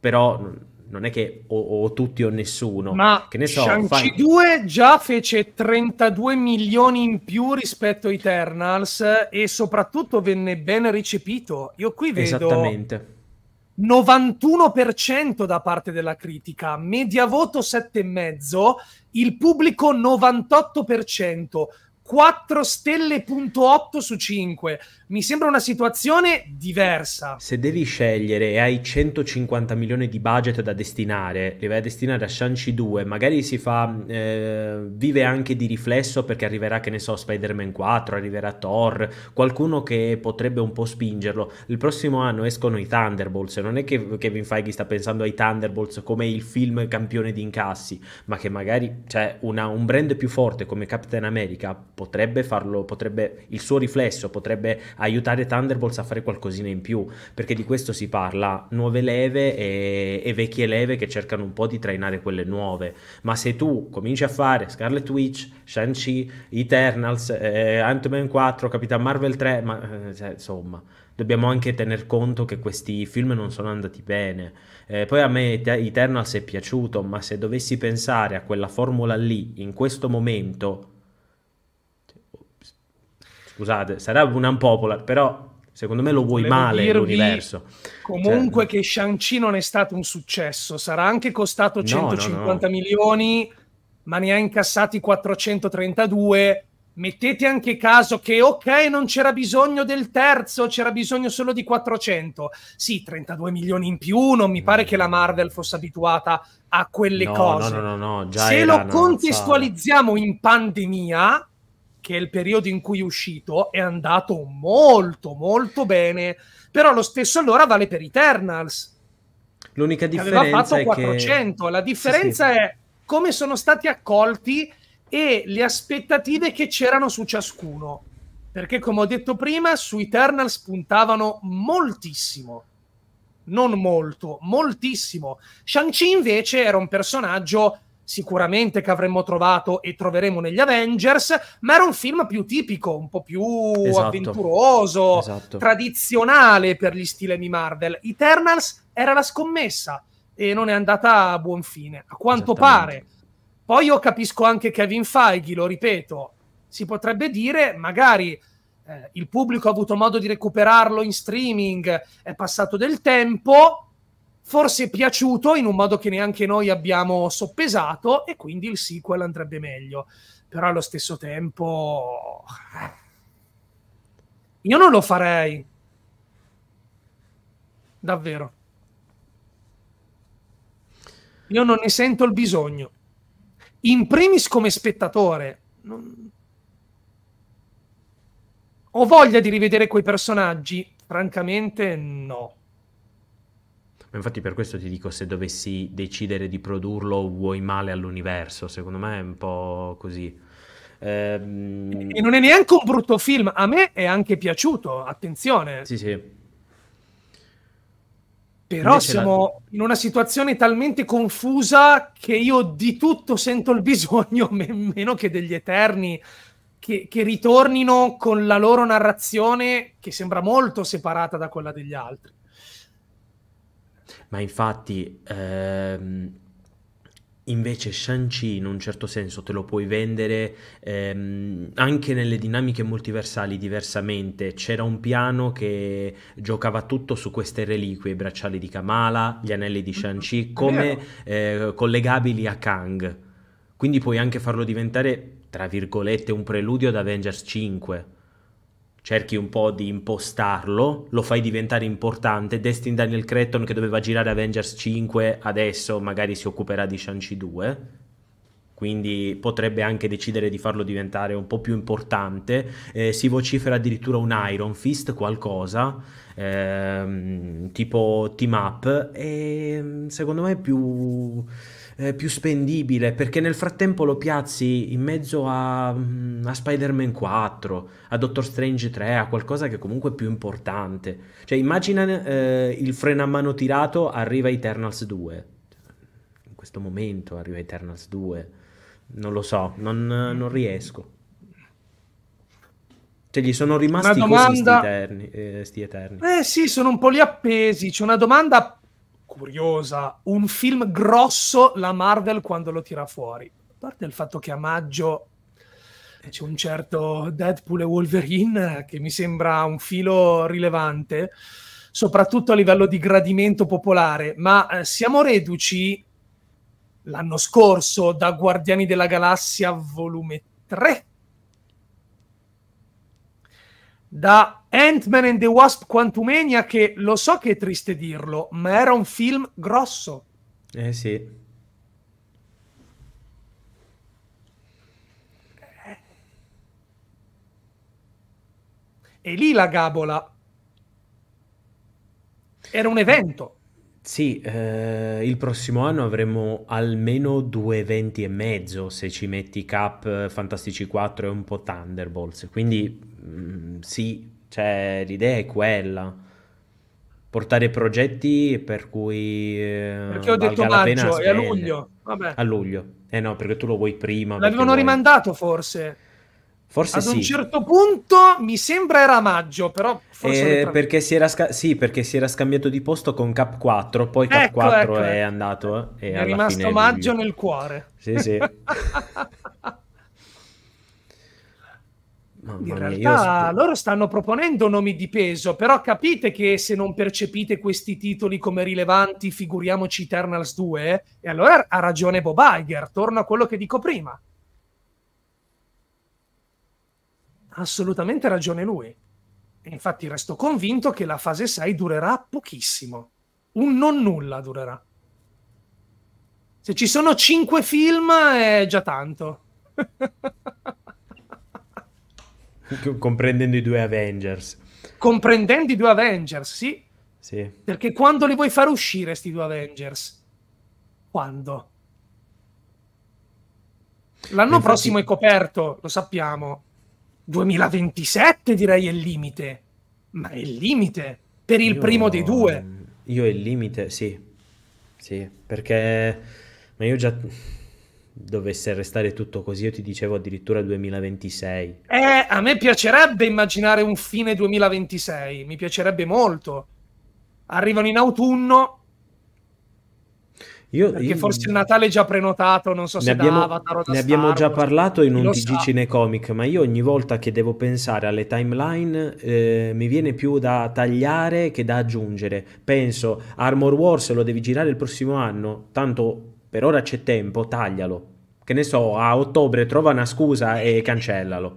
però non è che o, o tutti o nessuno. Ma che ne so, Shang-Chi 2 già fece 32 milioni in più rispetto a Eternals e soprattutto venne ben recepito. Io qui vedo Esattamente. 91% da parte della critica, media voto 7,5, il pubblico 98%. 4 stelle.8 su 5 mi sembra una situazione diversa. Se devi scegliere e hai 150 milioni di budget da destinare, li vai a destinare a Shang-Chi 2, magari si fa, eh, vive anche di riflesso perché arriverà, che ne so, Spider-Man 4, arriverà Thor, qualcuno che potrebbe un po' spingerlo. Il prossimo anno escono i Thunderbolts, non è che Kevin Feige sta pensando ai Thunderbolts come il film campione di incassi, ma che magari cioè, un brand più forte come Captain America potrebbe farlo, potrebbe, il suo riflesso potrebbe aiutare Thunderbolts a fare qualcosina in più, perché di questo si parla, nuove leve e, e vecchie leve che cercano un po' di trainare quelle nuove, ma se tu cominci a fare Scarlet Witch, Shang-Chi, Eternals, eh, Ant-Man 4, Capitan Marvel 3, ma eh, cioè, insomma dobbiamo anche tener conto che questi film non sono andati bene. Eh, poi a me Eternals è piaciuto, ma se dovessi pensare a quella formula lì in questo momento, scusate, sarà un unpopular, però secondo me lo vuoi Volevo male dirvi, l'universo. Comunque cioè... che Shang-Chi non è stato un successo, sarà anche costato 150 no, no, no. milioni, ma ne ha incassati 432. Mettete anche caso che, ok, non c'era bisogno del terzo, c'era bisogno solo di 400. Sì, 32 milioni in più, non mi pare mm. che la Marvel fosse abituata a quelle cose. No, no, no, no, Se era, lo contestualizziamo so. in pandemia, che il periodo in cui è uscito è andato molto molto bene, però lo stesso allora vale per Eternals. L'unica differenza aveva fatto 400, che... la differenza sì, sì. è come sono stati accolti e le aspettative che c'erano su ciascuno. Perché come ho detto prima, su Eternals puntavano moltissimo. Non molto, moltissimo. Shang-Chi invece era un personaggio sicuramente che avremmo trovato e troveremo negli Avengers, ma era un film più tipico, un po' più esatto. avventuroso, esatto. tradizionale per gli stile di Marvel. Eternals era la scommessa e non è andata a buon fine, a quanto pare. Poi io capisco anche Kevin Feige, lo ripeto, si potrebbe dire magari eh, il pubblico ha avuto modo di recuperarlo in streaming, è passato del tempo, forse piaciuto in un modo che neanche noi abbiamo soppesato e quindi il sequel andrebbe meglio. Però allo stesso tempo eh, io non lo farei. Davvero. Io non ne sento il bisogno. In primis come spettatore. Non... Ho voglia di rivedere quei personaggi? Francamente no ma infatti per questo ti dico, se dovessi decidere di produrlo, vuoi male all'universo, secondo me è un po' così. Ehm... E non è neanche un brutto film, a me è anche piaciuto, attenzione. Sì, sì. Però Invece siamo la... in una situazione talmente confusa che io di tutto sento il bisogno, meno che degli Eterni, che, che ritornino con la loro narrazione che sembra molto separata da quella degli altri ma infatti ehm, invece Shang-Chi in un certo senso te lo puoi vendere ehm, anche nelle dinamiche multiversali diversamente. C'era un piano che giocava tutto su queste reliquie, i bracciali di Kamala, gli anelli di Shang-Chi, mm-hmm. come eh, collegabili a Kang. Quindi puoi anche farlo diventare, tra virgolette, un preludio ad Avengers 5 cerchi un po' di impostarlo, lo fai diventare importante. Destin Daniel Cretton che doveva girare Avengers 5, adesso magari si occuperà di Shang-Chi 2. Quindi potrebbe anche decidere di farlo diventare un po' più importante. Eh, si vocifera addirittura un Iron Fist, qualcosa ehm, tipo team up. E secondo me è più eh, più spendibile, perché nel frattempo lo piazzi in mezzo a, mm, a Spider-Man 4, a Doctor Strange 3, a qualcosa che comunque è più importante. Cioè immagina eh, il freno a mano tirato arriva Eternals 2. In questo momento arriva Eternals 2. Non lo so, non, non riesco. Cioè, gli sono rimasti domanda... così sti eterni, eh, sti eterni. Eh sì, sono un po' lì appesi. C'è una domanda curiosa, un film grosso la Marvel quando lo tira fuori. A parte il fatto che a maggio c'è un certo Deadpool e Wolverine che mi sembra un filo rilevante, soprattutto a livello di gradimento popolare, ma eh, siamo reduci l'anno scorso da Guardiani della Galassia volume 3 da Ant-Man and the Wasp Quantumania che lo so che è triste dirlo, ma era un film grosso. Eh sì. E lì la gabola era un evento. Sì, eh, il prossimo anno avremo almeno due eventi e mezzo, se ci metti Cap, Fantastici 4 e un po' Thunderbolts, quindi mh, mm, sì, cioè, l'idea è quella, portare progetti per cui... Eh, perché ho detto maggio, è a luglio, Vabbè. A luglio, eh no, perché tu lo vuoi prima. L'avevano rimandato forse. Forse Ad sì. un certo punto mi sembra era maggio, però forse... Eh, perché si era sca- sì, perché si era scambiato di posto con Cap 4, poi Cap 4 ecco, ecco, è ecco. andato... Eh, e è rimasto maggio lui. nel cuore. Sì, sì. Mamma in realtà io... loro stanno proponendo nomi di peso, però capite che se non percepite questi titoli come rilevanti, figuriamoci Eternals 2, e allora ha ragione Bob Iger, torno a quello che dico prima. assolutamente ragione lui. E infatti resto convinto che la fase 6 durerà pochissimo. Un non nulla durerà. Se ci sono 5 film è già tanto. Comprendendo i due Avengers. Comprendendo i due Avengers, sì. Sì. Perché quando li vuoi far uscire sti due Avengers? Quando? L'anno Infatti... prossimo è coperto, lo sappiamo. 2027 direi è il limite, ma è il limite per il io, primo dei due. Io è il limite, sì, sì, perché ma io già dovesse restare tutto così, io ti dicevo addirittura 2026. Eh, a me piacerebbe immaginare un fine 2026, mi piacerebbe molto. Arrivano in autunno, io, Perché io... forse il Natale già prenotato, non so ne se abbiamo, Avatar Ne abbiamo già parlato in un TG sa. Cinecomic, ma io ogni volta che devo pensare alle timeline eh, mi viene più da tagliare che da aggiungere. Penso, Armor Wars lo devi girare il prossimo anno, tanto per ora c'è tempo, taglialo. Che ne so, a ottobre trova una scusa e cancellalo.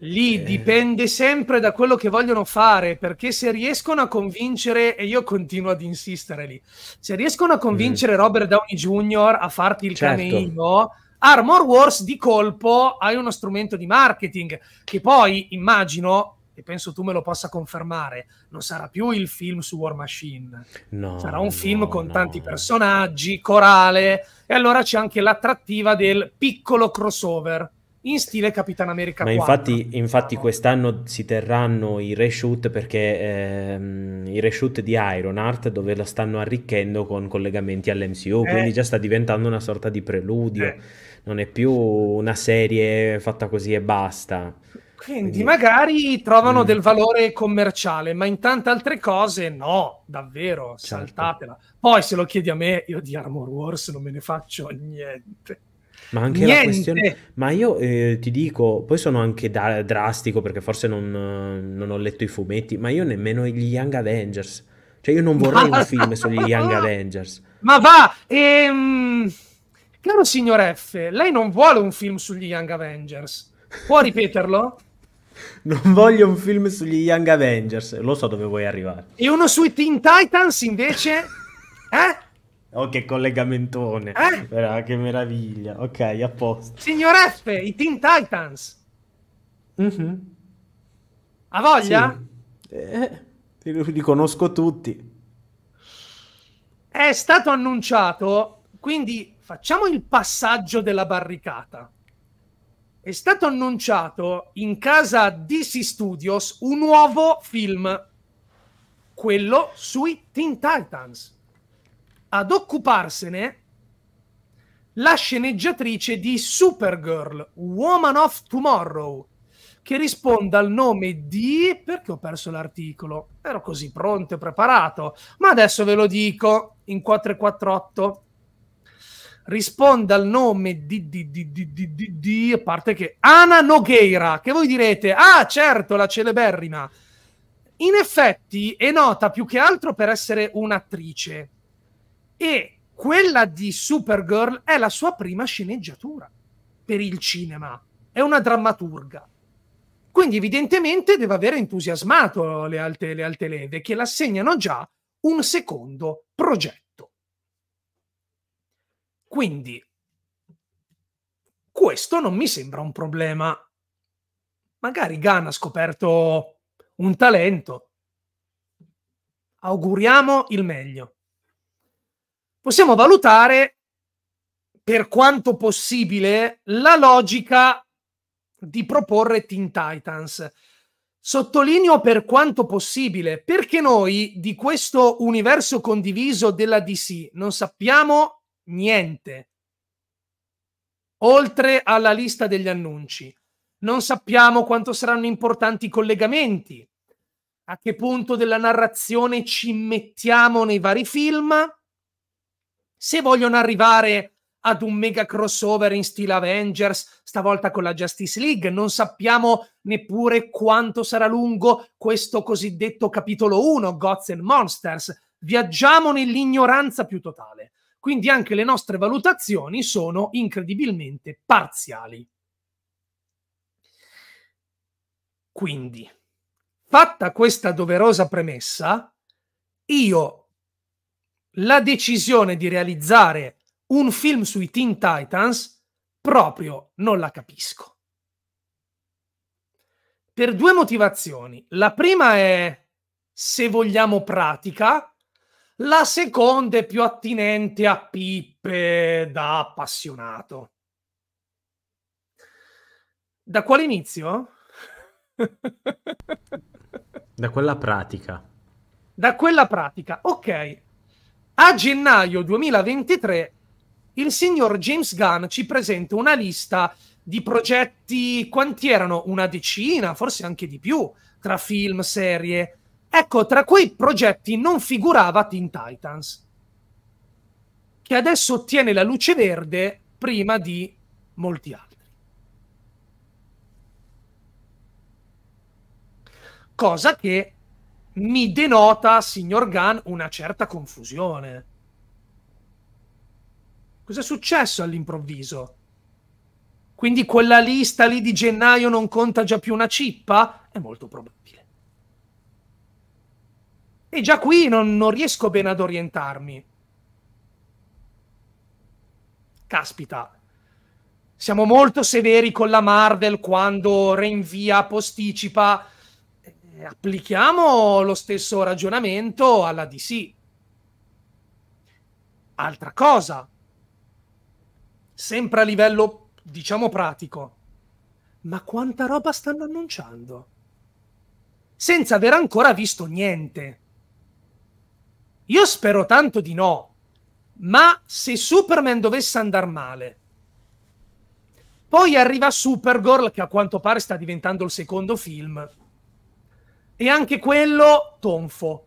Lì eh. dipende sempre da quello che vogliono fare, perché se riescono a convincere, e io continuo ad insistere lì, se riescono a convincere mm. Robert Downey Jr. a farti il certo. caneino, Armor Wars di colpo hai uno strumento di marketing che poi immagino e penso tu me lo possa confermare, non sarà più il film su War Machine. No, sarà un film con no. tanti personaggi, corale, e allora c'è anche l'attrattiva del piccolo crossover in stile Capitan America. Ma infatti, infatti, quest'anno si terranno i reshoot perché ehm, i reshoot di Ironheart dove la stanno arricchendo con collegamenti all'MCU, eh. quindi già sta diventando una sorta di preludio, eh. non è più una serie fatta così e basta. Quindi, Quindi, magari trovano mm. del valore commerciale, ma in tante altre cose no, davvero, certo. saltatela. Poi se lo chiedi a me, io di Armor Wars non me ne faccio niente. Ma anche Niente. la questione. Ma io eh, ti dico, poi sono anche da, drastico perché forse non, eh, non, ho letto i fumetti, ma io nemmeno gli Young Avengers. Cioè, io non vorrei ma... un film sugli Young Avengers. Ma va, ehm... caro signor F, lei non vuole un film sugli Young Avengers. Può ripeterlo? Non voglio un film sugli Young Avengers, lo so dove vuoi arrivare. E uno sui Teen Titans invece? eh? Oh, che collegamentone. Eh? Verà, che meraviglia. Ok, a posto. Signor F, i Teen Titans. Mm-hmm. Ha voglia? Sì. Eh, li conosco tutti. È stato annunciato, quindi facciamo il passaggio della barricata. È stato annunciato in casa DC Studios un nuovo film, quello sui Teen Titans ad occuparsene la sceneggiatrice di Supergirl, Woman of Tomorrow, che risponde al nome di... perché ho perso l'articolo? Ero così pronto e preparato, ma adesso ve lo dico in 448. Risponde al nome di, di, di, di, di, di, di a parte che Ana Nogueira, che voi direte, ah certo, la celeberrima. In effetti è nota più che altro per essere un'attrice e quella di Supergirl è la sua prima sceneggiatura per il cinema. È una drammaturga. Quindi evidentemente deve avere entusiasmato le alte, le alte leve che l'assegnano già un secondo progetto. Quindi questo non mi sembra un problema. Magari Gan ha scoperto un talento. Auguriamo il meglio possiamo valutare per quanto possibile la logica di proporre Teen Titans. Sottolineo per quanto possibile, perché noi di questo universo condiviso della DC non sappiamo niente, oltre alla lista degli annunci. Non sappiamo quanto saranno importanti i collegamenti, a che punto della narrazione ci mettiamo nei vari film, se vogliono arrivare ad un mega crossover in stile Avengers, stavolta con la Justice League. Non sappiamo neppure quanto sarà lungo questo cosiddetto capitolo 1, Gods and Monsters. Viaggiamo nell'ignoranza più totale. Quindi anche le nostre valutazioni sono incredibilmente parziali. Quindi, fatta questa doverosa premessa, io la decisione di realizzare un film sui Teen Titans proprio non la capisco. Per due motivazioni. La prima è, se vogliamo, pratica. La seconda è più attinente a pippe da appassionato. Da quale inizio? da quella pratica. Da quella pratica, ok. A gennaio 2023 il signor James Gunn ci presenta una lista di progetti, quanti erano? Una decina, forse anche di più, tra film, serie. Ecco, tra quei progetti non figurava Teen Titans, che adesso ottiene la luce verde prima di molti altri. Cosa che mi denota, signor Gunn, una certa confusione. Cos'è successo all'improvviso? Quindi quella lista lì di gennaio non conta già più una cippa? È molto probabile. E già qui non, non riesco bene ad orientarmi. Caspita, siamo molto severi con la Marvel quando reinvia, posticipa applichiamo lo stesso ragionamento alla DC. Altra cosa, sempre a livello, diciamo, pratico, ma quanta roba stanno annunciando? Senza aver ancora visto niente. Io spero tanto di no, ma se Superman dovesse andare male, poi arriva Supergirl che a quanto pare sta diventando il secondo film e anche quello tonfo.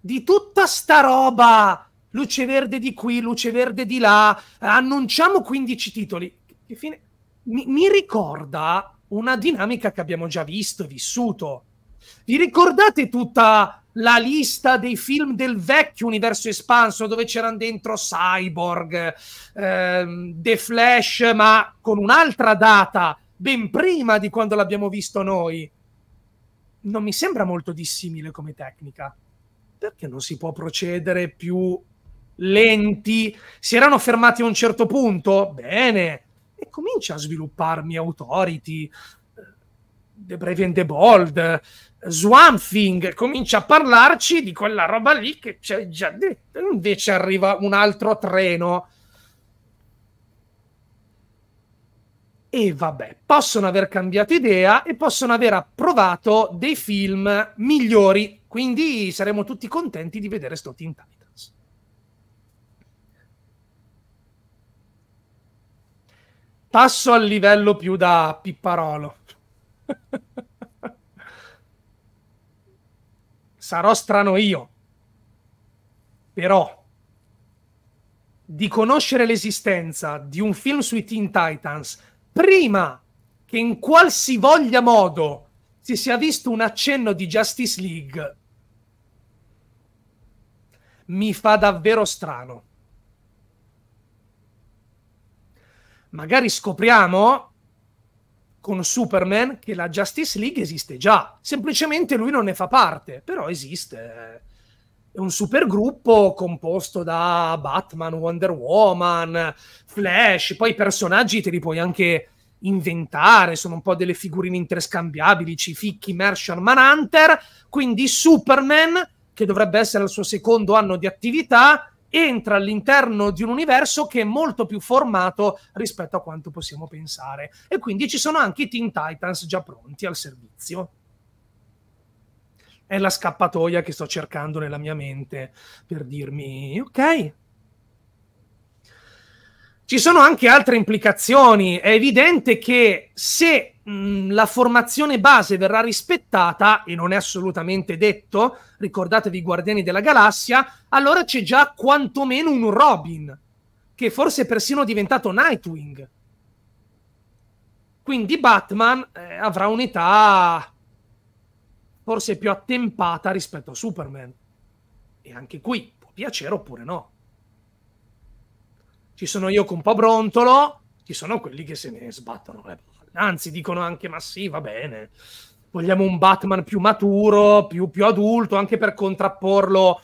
Di tutta sta roba, luce verde di qui, luce verde di là, annunciamo 15 titoli. Che fine... mi, mi ricorda una dinamica che abbiamo già visto e vissuto. Vi ricordate tutta la lista dei film del vecchio universo espanso dove c'erano dentro Cyborg, ehm, The Flash, ma con un'altra data, ben prima di quando l'abbiamo visto noi? non mi sembra molto dissimile come tecnica. Perché non si può procedere più lenti? Si erano fermati a un certo punto? Bene. E comincia a svilupparmi Authority, The Brave and the Bold, Swamping, comincia a parlarci di quella roba lì che c'è già detto. Invece arriva un altro treno E vabbè, possono aver cambiato idea e possono aver approvato dei film migliori. Quindi saremo tutti contenti di vedere sto Teen Titans. Passo al livello più da pipparolo. Sarò strano io, però di conoscere l'esistenza di un film sui Teen Titans prima che in qualsivoglia modo si sia visto un accenno di Justice League, mi fa davvero strano. Magari scopriamo con Superman che la Justice League esiste già, semplicemente lui non ne fa parte, però esiste eh è un supergruppo composto da Batman, Wonder Woman, Flash, poi i personaggi te li puoi anche inventare, sono un po' delle figurine interscambiabili, Cifichi, Mershon, Manhunter, quindi Superman, che dovrebbe essere al suo secondo anno di attività, entra all'interno di un universo che è molto più formato rispetto a quanto possiamo pensare. E quindi ci sono anche i Teen Titans già pronti al servizio è la scappatoia che sto cercando nella mia mente per dirmi, ok, ci sono anche altre implicazioni. È evidente che se mh, la formazione base verrà rispettata, e non è assolutamente detto, ricordatevi Guardiani della Galassia, allora c'è già quantomeno un Robin, che forse è persino diventato Nightwing. Quindi Batman eh, avrà un'età forse più attempata rispetto a Superman. E anche qui può piacere oppure no. Ci sono io con un po' brontolo, ci sono quelli che se ne sbattono le palle. Anzi, dicono anche: Ma sì, va bene. Vogliamo un Batman più maturo, più, più adulto, anche per contrapporlo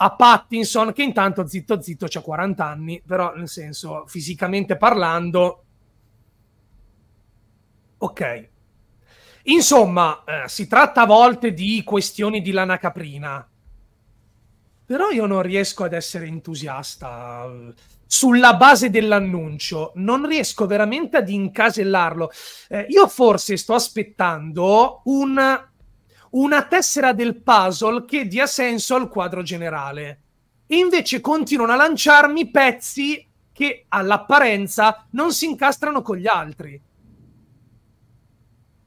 a Pattinson, che intanto zitto zitto c'ha 40 anni, però nel senso, fisicamente parlando, ok, Insomma, eh, si tratta a volte di questioni di lana caprina. Però io non riesco ad essere entusiasta eh, sulla base dell'annuncio. Non riesco veramente ad incasellarlo. Eh, io forse sto aspettando un, una tessera del puzzle che dia senso al quadro generale. E invece continuano a lanciarmi pezzi che all'apparenza non si incastrano con gli altri.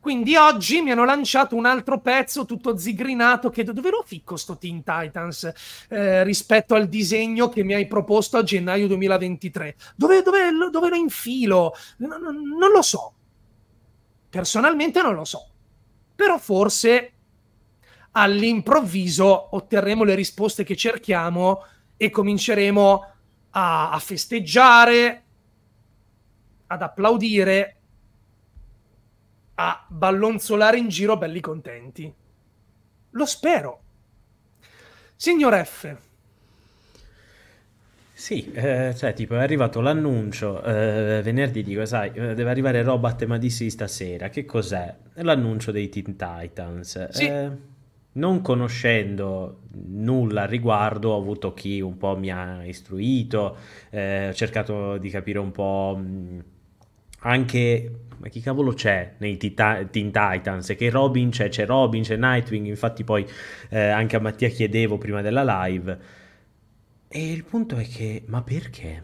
Quindi oggi mi hanno lanciato un altro pezzo tutto zigrinato, chiedo dove lo ficco sto Teen Titans eh, rispetto al disegno che mi hai proposto a gennaio 2023. Dove, dove, dove lo infilo? No, no, non lo so. Personalmente non lo so. Però forse all'improvviso otterremo le risposte che cerchiamo e cominceremo a, a festeggiare, ad applaudire a ballonzolare in giro belli contenti. Lo spero. Signor F. Sì, eh, cioè tipo è arrivato l'annuncio eh, venerdì, dico sai, eh, deve arrivare roba a tema DC stasera, che cos'è? L'annuncio dei Teen Titans. Sì. Eh, non conoscendo nulla al riguardo, ho avuto chi un po' mi ha istruito, eh, ho cercato di capire un po' mm, anche ma chi cavolo c'è nei Teen Titans? E che Robin c'è, c'è Robin, c'è Nightwing, infatti poi eh, anche a Mattia chiedevo prima della live. E il punto è che, ma perché?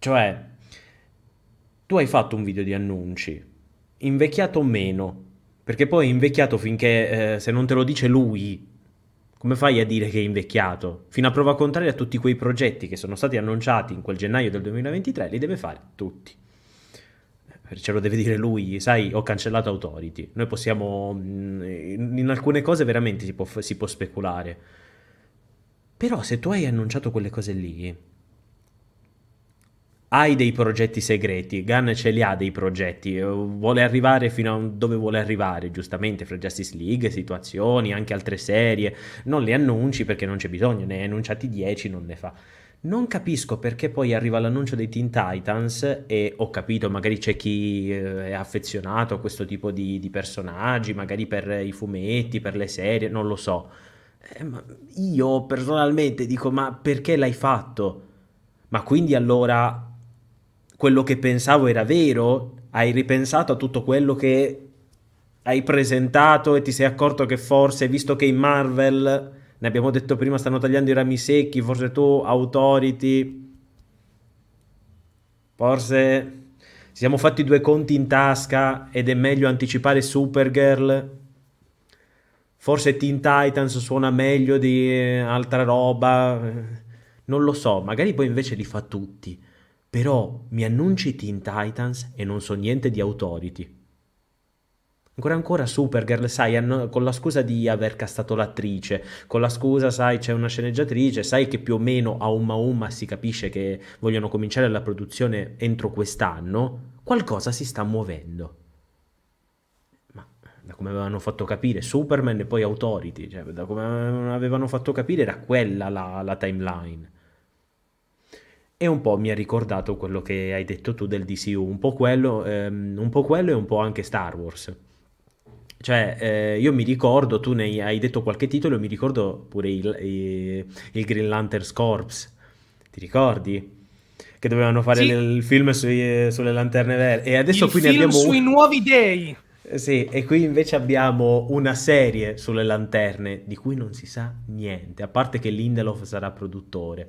Cioè, tu hai fatto un video di annunci, invecchiato meno, perché poi è invecchiato finché eh, se non te lo dice lui, come fai a dire che è invecchiato? Fino a prova contraria a tutti quei progetti che sono stati annunciati in quel gennaio del 2023 li deve fare tutti ce lo deve dire lui, sai, ho cancellato Authority. Noi possiamo, mm, in alcune cose veramente si può, si può speculare. Però se tu hai annunciato quelle cose lì, hai dei progetti segreti, Gunn ce li ha dei progetti, eh, vuole arrivare fino a dove vuole arrivare, giustamente, fra Justice League, situazioni, anche altre serie, non le annunci perché non c'è bisogno, ne hai annunciati 10, non ne fa. Non capisco perché poi arriva l'annuncio dei Teen Titans e ho capito, magari c'è chi eh, è affezionato a questo tipo di, di personaggi, magari per i fumetti, per le serie, non lo so. Eh, io personalmente dico, ma perché l'hai fatto? Ma quindi allora quello che pensavo era vero? Hai ripensato a tutto quello che hai presentato e ti sei accorto che forse, visto che in Marvel ne abbiamo detto prima, stanno tagliando i rami secchi, forse tu, Authority, forse ci siamo fatti due conti in tasca ed è meglio anticipare Supergirl, forse Teen Titans suona meglio di eh, altra roba, non lo so, magari poi invece li fa tutti, però mi annunci Teen Titans e non so niente di Authority. Ancora ancora Supergirl, sai, hanno, con la scusa di aver castato l'attrice, con la scusa, sai, c'è una sceneggiatrice, sai che più o meno a umma umma si capisce che vogliono cominciare la produzione entro quest'anno, qualcosa si sta muovendo. Ma da come avevano fatto capire Superman e poi Authority, cioè da come avevano fatto capire era quella la, la timeline. E un po' mi ha ricordato quello che hai detto tu del DCU, un po' quello, ehm, un po' quello e un po' anche Star Wars. Cioè, eh, io mi ricordo, tu ne hai detto qualche titolo, mi ricordo pure il, il, Green Lantern Corps. Ti ricordi? Che dovevano fare sì. il film sui, eh, sulle lanterne verdi. E adesso il qui ne abbiamo... sui nuovi dei! Eh, sì, e qui invece abbiamo una serie sulle lanterne di cui non si sa niente, a parte che Lindelof sarà produttore.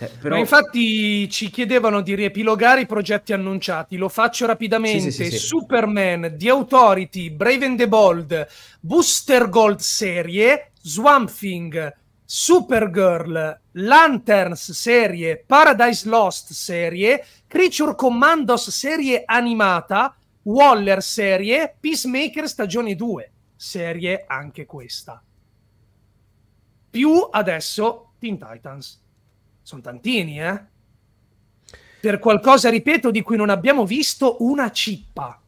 Eh, però... infatti ci chiedevano di riepilogare i progetti annunciati, lo faccio rapidamente. Sì, sì, sì, Superman, The Authority, Brave and the Bold, Booster Gold serie, Swamp Supergirl, Lanterns serie, Paradise Lost serie, Creature Commandos serie animata, Waller serie, Peacemaker stagione 2 serie anche questa. Più adesso Teen Titans sono tantini, eh? Per qualcosa, ripeto, di cui non abbiamo visto una cippa.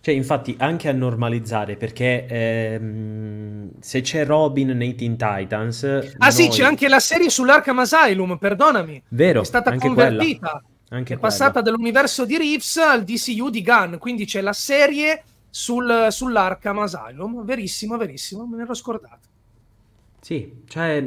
Cioè, infatti, anche a normalizzare, perché ehm, se c'è Robin nei Teen Titans... Ah noi... sì, c'è anche la serie sull'Arkham Asylum, perdonami. Vero, È stata convertita. Quella. Anche è quella. passata dall'universo di Reeves al DCU di Gunn, quindi c'è la serie sul, sull'Arkham Asylum. Verissimo, verissimo, me ne ero scordato. Sì, cioè,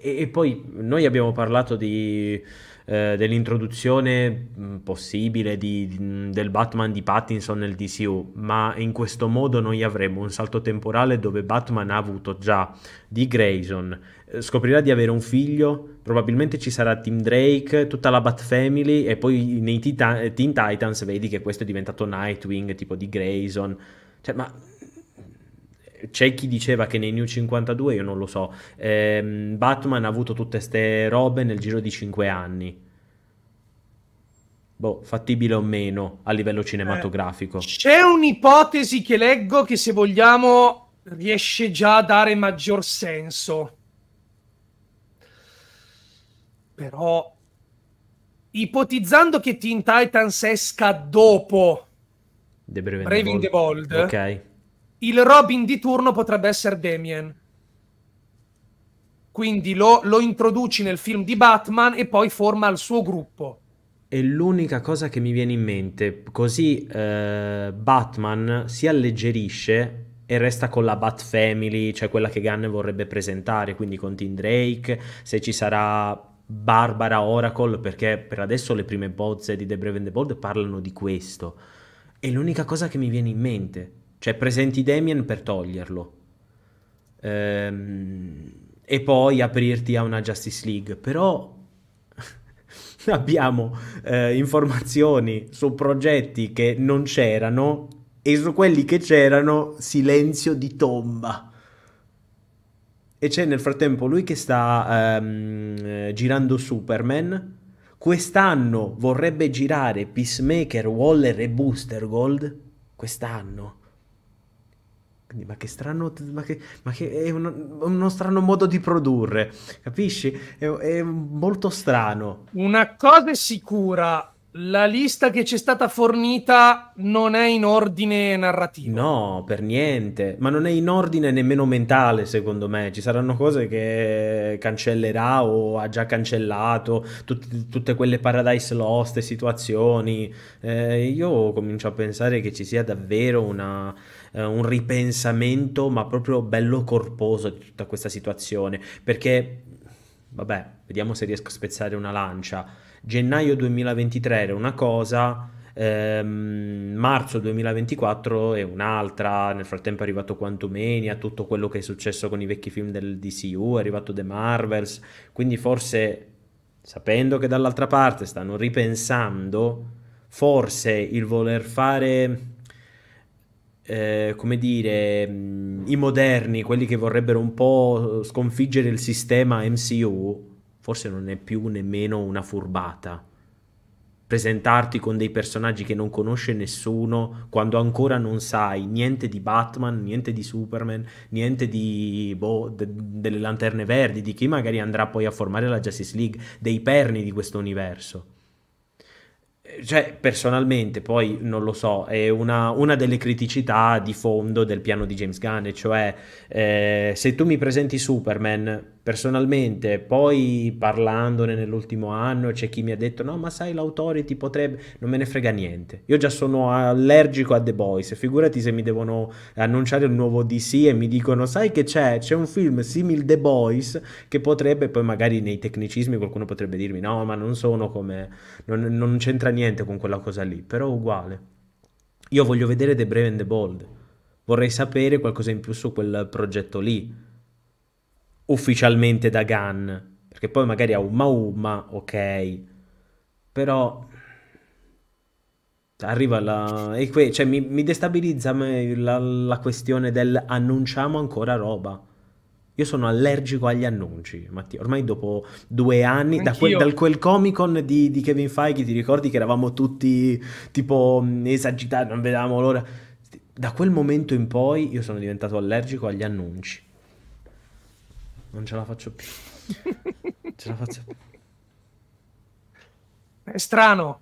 e, e, poi noi abbiamo parlato di, eh, dell'introduzione mm, possibile di, di, del Batman di Pattinson nel DCU, ma in questo modo noi avremo un salto temporale dove Batman ha avuto già di Grayson, eh, scoprirà di avere un figlio, probabilmente ci sarà Team Drake, tutta la Bat Family e poi nei Titan- Teen Titans vedi che questo è diventato Nightwing, tipo di Grayson. Cioè, ma c'è chi diceva che nei New 52, io non lo so, ehm, Batman ha avuto tutte ste robe nel giro di 5 anni. Boh, fattibile o meno a livello eh, cinematografico. Eh, c'è un'ipotesi che leggo che se vogliamo riesce già a dare maggior senso. Però ipotizzando che Teen Titans esca dopo The Brave, Brave in the Bold, Bold ok il Robin di turno potrebbe essere Damien. Quindi lo, lo introduci nel film di Batman e poi forma il suo gruppo. E l'unica cosa che mi viene in mente, così eh, Batman si alleggerisce e resta con la Bat Family, cioè quella che Gunn vorrebbe presentare, quindi con Tim Drake, se ci sarà Barbara Oracle, perché per adesso le prime bozze di The Brave and the Bold parlano di questo. È l'unica cosa che mi viene in mente. Cioè presenti Damien per toglierlo. Ehm, e poi aprirti a una Justice League. Però abbiamo eh, informazioni su progetti che non c'erano e su quelli che c'erano silenzio di tomba. E c'è nel frattempo lui che sta ehm, eh, girando Superman. Quest'anno vorrebbe girare Peacemaker, Waller e Booster Gold. Quest'anno. Quindi, ma che strano, ma che, ma che è uno, uno, strano modo di produrre, capisci? È, è molto strano. Una cosa è sicura, la lista che ci è stata fornita non è in ordine narrativo. No, per niente, ma non è in ordine nemmeno mentale, secondo me. Ci saranno cose che cancellerà o ha già cancellato, tut- tutte quelle Paradise Lost situazioni. Eh, io comincio a pensare che ci sia davvero una eh, un ripensamento, ma proprio bello corposo di tutta questa situazione, perché, vabbè, vediamo se riesco a spezzare una lancia. Gennaio 2023 era una cosa, ehm, marzo 2024 è un'altra, nel frattempo è arrivato Quantumania, tutto quello che è successo con i vecchi film del DCU, è arrivato The Marvels, quindi forse sapendo che dall'altra parte stanno ripensando, forse il voler fare eh, come dire, mm, i moderni, quelli che vorrebbero un po' sconfiggere il sistema MCU, forse non è più nemmeno una furbata. Presentarti con dei personaggi che non conosce nessuno quando ancora non sai niente di Batman, niente di Superman, niente di, boh, de- delle lanterne verdi, di chi magari andrà poi a formare la Justice League, dei perni di questo universo cioè, personalmente, poi non lo so, è una, una, delle criticità di fondo del piano di James Gunn, cioè eh, se tu mi presenti Superman personalmente, poi parlandone nell'ultimo anno c'è chi mi ha detto no ma sai l'autority potrebbe, non me ne frega niente, io già sono allergico a The Boys, figurati se mi devono annunciare un nuovo DC e mi dicono sai che c'è, c'è un film simile The Boys che potrebbe, poi magari nei tecnicismi qualcuno potrebbe dirmi no ma non sono come, non, non c'entra niente con quella cosa lì, però uguale, io voglio vedere The Brave and the Bold, vorrei sapere qualcosa in più su quel progetto lì ufficialmente da Gunn, perché poi magari a Umma Umma, ok, però arriva la... E que... cioè, mi, mi destabilizza la, la questione del annunciamo ancora roba. Io sono allergico agli annunci, Mattia. Ormai dopo due anni, da quel, dal quel Comic Con di, di, Kevin Feige, ti ricordi che eravamo tutti tipo mm, esagitati, non vedevamo l'ora. Da quel momento in poi io sono diventato allergico agli annunci. Non ce la faccio più. ce la faccio più. È strano.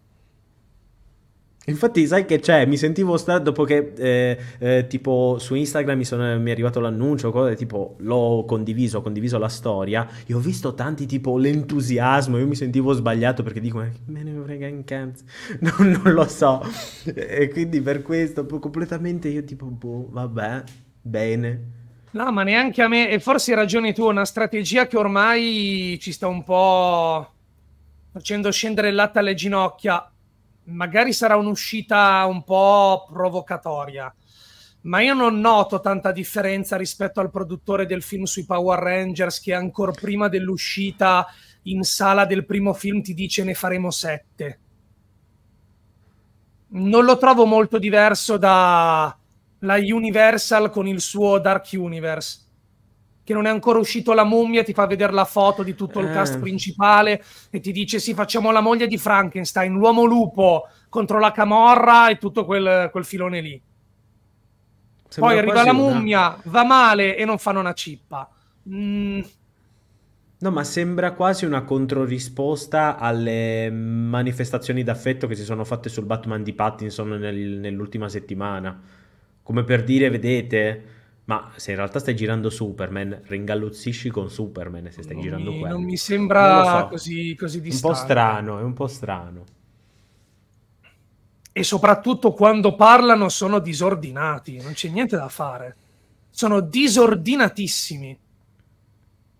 Infatti, sai che c'è? Mi sentivo strano dopo che, eh, eh, tipo, su Instagram mi, sono, mi è arrivato l'annuncio, cosa, tipo, l'ho condiviso, ho condiviso la storia e ho visto tanti, tipo, l'entusiasmo. Io mi sentivo sbagliato perché dico, me ne frega in cazzo? No, non lo so. E quindi per questo, completamente io, tipo, boh, vabbè, bene. No, ma neanche a me, e forse hai ragione tu, una strategia che ormai ci sta un po' facendo scendere il latte alle ginocchia. Magari sarà un'uscita un po' provocatoria, ma io non noto tanta differenza rispetto al produttore del film sui Power Rangers che ancora prima dell'uscita in sala del primo film ti dice ne faremo sette. Non lo trovo molto diverso da la Universal con il suo Dark Universe che non è ancora uscito la mummia, ti fa vedere la foto di tutto il eh. cast principale e ti dice sì, facciamo la moglie di Frankenstein, l'uomo lupo contro la camorra e tutto quel, quel filone lì. Sembra Poi arriva la mummia, una... va male e non fanno una cippa. Mm. No, ma sembra quasi una controrisposta alle manifestazioni d'affetto che si sono fatte sul Batman di Pattinson nel, nell'ultima settimana come per dire, vedete, ma se in realtà stai girando Superman, ringalluzzisci con Superman se stai non girando mi, quello. Non mi sembra non so. così, così distante. Un po' strano, è un po' strano. E soprattutto quando parlano sono disordinati, non c'è niente da fare. Sono disordinatissimi.